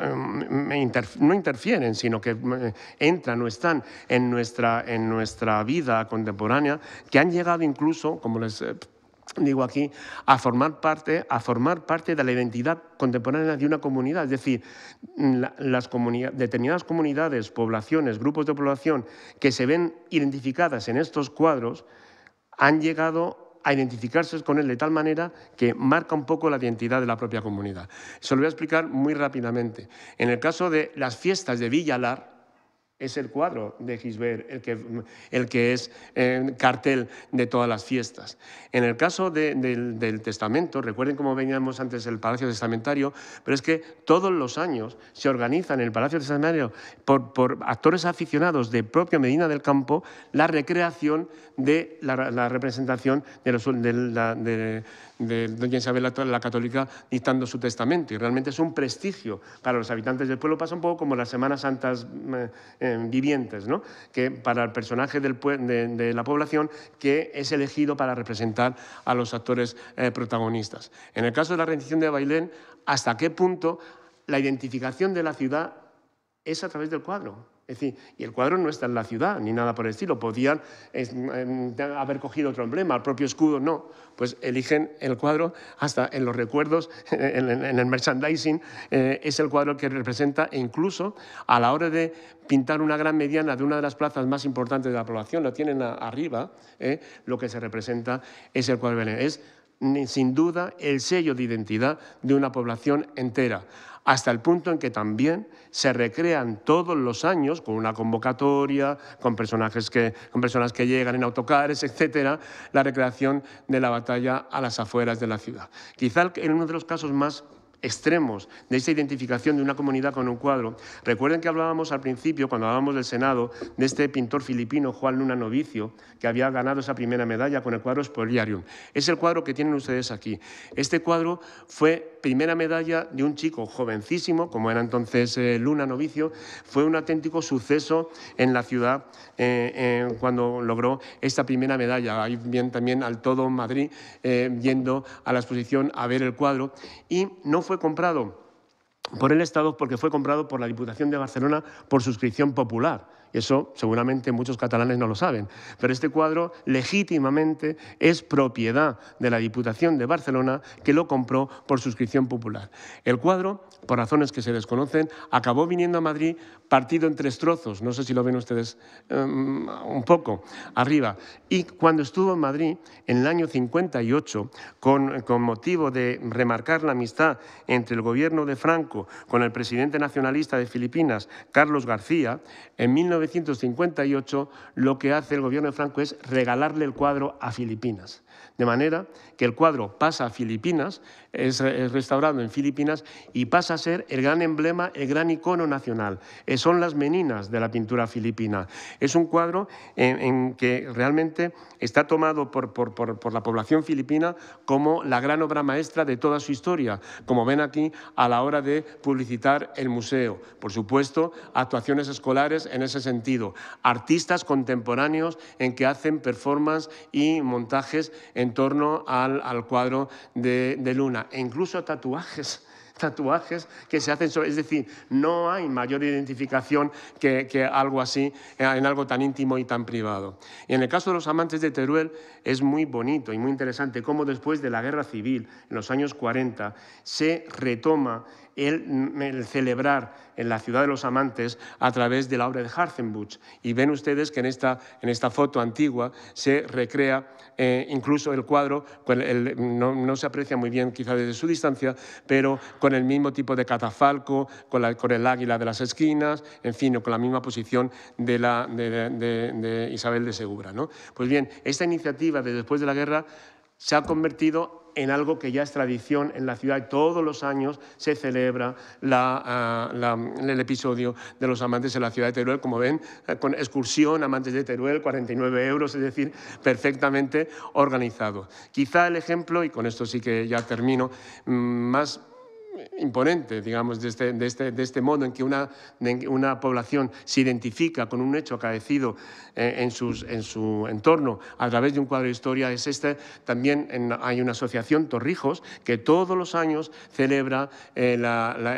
[SPEAKER 1] em, no interfieren, sino que eh, entran o están en nuestra, en nuestra vida contemporánea, que han llegado incluso, como les eh, digo aquí, a formar parte, a formar parte de la identidad contemporánea de una comunidad. Es decir, las comunidades determinadas comunidades, poblaciones, grupos de población que se ven identificadas en estos cuadros han llegado a identificarse con él de tal manera que marca un poco la identidad de la propia comunidad. Se lo voy a explicar muy rápidamente. En el caso de las fiestas de Villalar, es el cuadro de Gisbert el que, es eh, cartel de todas las fiestas. En el caso del, testamento, recuerden cómo veníamos antes el Palacio Testamentario, pero es que todos los años se organiza en el Palacio Testamentario por, por actores aficionados de propia Medina del Campo la recreación de la, representación de, la, doña Isabel la, Católica dictando su testamento. Y realmente es un prestigio para los habitantes del pueblo. Pasa un poco como las Semanas Santas. Eh, Em, vivientes, ¿no? que para el personaje de, la población que es elegido para representar a los actores eh, protagonistas. En el caso de la rendición de Bailén, ¿hasta qué punto la identificación de la ciudad es a través del cuadro? Es decir, y el cuadro no está en la ciudad, ni nada por el estilo. Podían mm, haber cogido otro emblema, el propio escudo, no. Pues eligen el cuadro hasta en los recuerdos, en, el merchandising, eh, es el cuadro que representa e incluso a la hora de pintar una gran mediana de una de las plazas más importantes de la población, lo tienen arriba, eh, lo que se representa es el cuadro de Belén. Es sin duda el sello de identidad de una población entera hasta el punto en que también se recrean todos los años con una convocatoria, con personas que llegan en autocares, etcétera, la recreación de la batalla a las afueras de la ciudad. Quizá en uno de los casos más extremos de esta identificación de una comunidad con un cuadro. Recuerden que hablábamos al principio, cuando hablábamos del Senado, de este pintor filipino Juan Luna Novicio, que había ganado esa primera medalla con el cuadro Spoliarium. Es el cuadro que tienen ustedes aquí. Este cuadro fue primera medalla de un chico jovencísimo, como era entonces eh, Luna Novicio, fue un auténtico suceso en la ciudad eh, eh, cuando logró esta primera medalla. Ahí bien también al todo Madrid, yendo a la exposición a ver el cuadro. Y no fue comprado por el Estado porque fue comprado por la Diputación de Barcelona por suscripción popular. Eso seguramente muchos catalanes no lo saben, pero este cuadro legítimamente es propiedad de la Diputación de Barcelona que lo compró por suscripción popular. El cuadro, por razones que se desconocen, acabó viniendo a Madrid partido en tres trozos, no sé si lo ven ustedes em, un poco arriba, y cuando estuvo en Madrid en el año 58 con, con motivo de remarcar la amistad entre el gobierno de Franco con el presidente nacionalista de Filipinas, Carlos García, en 19 1958 lo que hace el gobierno de Franco es regalarle el cuadro a Filipinas. De manera que el cuadro pasa a Filipinas, es, restaurado en Filipinas y pasa a ser el gran emblema, el gran icono nacional. Eh, son las meninas de la pintura filipina. Es un cuadro en, que realmente está tomado por, por, la población filipina como la gran obra maestra de toda su historia, como ven aquí a la hora de publicitar el museo. Por supuesto, actuaciones escolares en ese sentido, artistas contemporáneos en que hacen performance y montajes en torno al, cuadro de, Luna, e incluso tatuajes tatuajes que se hacen sobre... Es decir, no hay mayor identificación que, que, algo así, eh, en algo tan íntimo y tan privado. Y en el caso de los amantes de Teruel es muy bonito y muy interesante cómo después de la guerra civil, en los años 40, se retoma el, celebrar en la ciudad de los amantes a través de la obra de harzenbuch Y ven ustedes que en esta, en esta foto antigua se recrea eh, incluso el cuadro, no, se aprecia muy bien quizá desde su distancia, pero con el mismo tipo de catafalco, con, el águila de las esquinas, en fin, con la misma posición de, Isabel de Segura. ¿no? Pues bien, esta iniciativa de después de la guerra se ha convertido en algo que ya es tradición en la ciudad. Todos los años se celebra ah, el episodio de los amantes en la ciudad de Teruel, como ven, eh, con excursión amantes de Teruel, 49 euros, es decir, perfectamente organizado. Quizá el ejemplo, y con esto sí que ya termino, mm, más imponente, digamos, de este, este, este modo en que una, población se identifica con un hecho acaecido eh, en, su entorno a través de un cuadro de historia, es este. También hay una asociación, Torrijos, que todos los años celebra eh,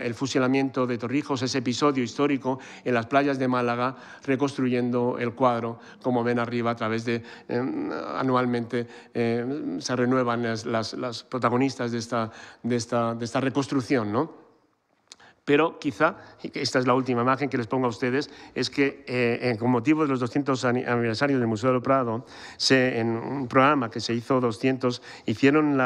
[SPEAKER 1] el fusilamiento de Torrijos, ese episodio histórico en las playas de Málaga, reconstruyendo el cuadro, como ven arriba, a través de em, anualmente eh, se renuevan las, protagonistas de esta reconstrucción ¿no? Pero quizá, esta es la última imagen que les pongo a ustedes, es que eh, eh, con motivo de los 200 aniversarios del Museo del Prado, se, en un programa que se hizo 200, hicieron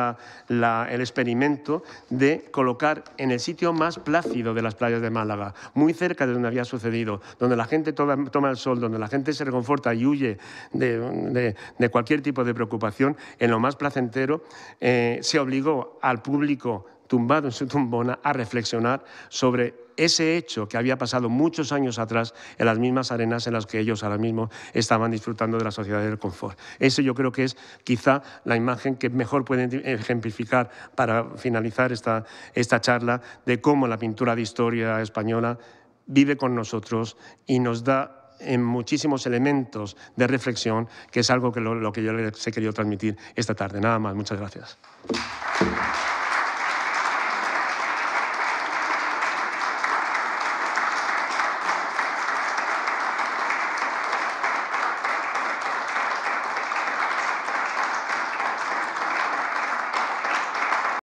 [SPEAKER 1] el experimento de colocar en el sitio más plácido de las playas de Málaga, muy cerca de donde había sucedido, donde la gente toma, el sol, donde la gente se reconforta y huye de, cualquier tipo de preocupación, en lo más placentero, eh, se obligó al público tumbado en su tumbona a reflexionar sobre ese hecho que había pasado muchos años atrás en las mismas arenas en las que ellos ahora mismo estaban disfrutando de la sociedad del confort. Eso yo creo que es quizá la imagen que mejor pueden ejemplificar para finalizar esta, esta charla de cómo la pintura de historia española vive con nosotros y nos da en muchísimos elementos de reflexión, que es algo que lo, que yo les he querido transmitir esta tarde. Nada más, muchas gracias.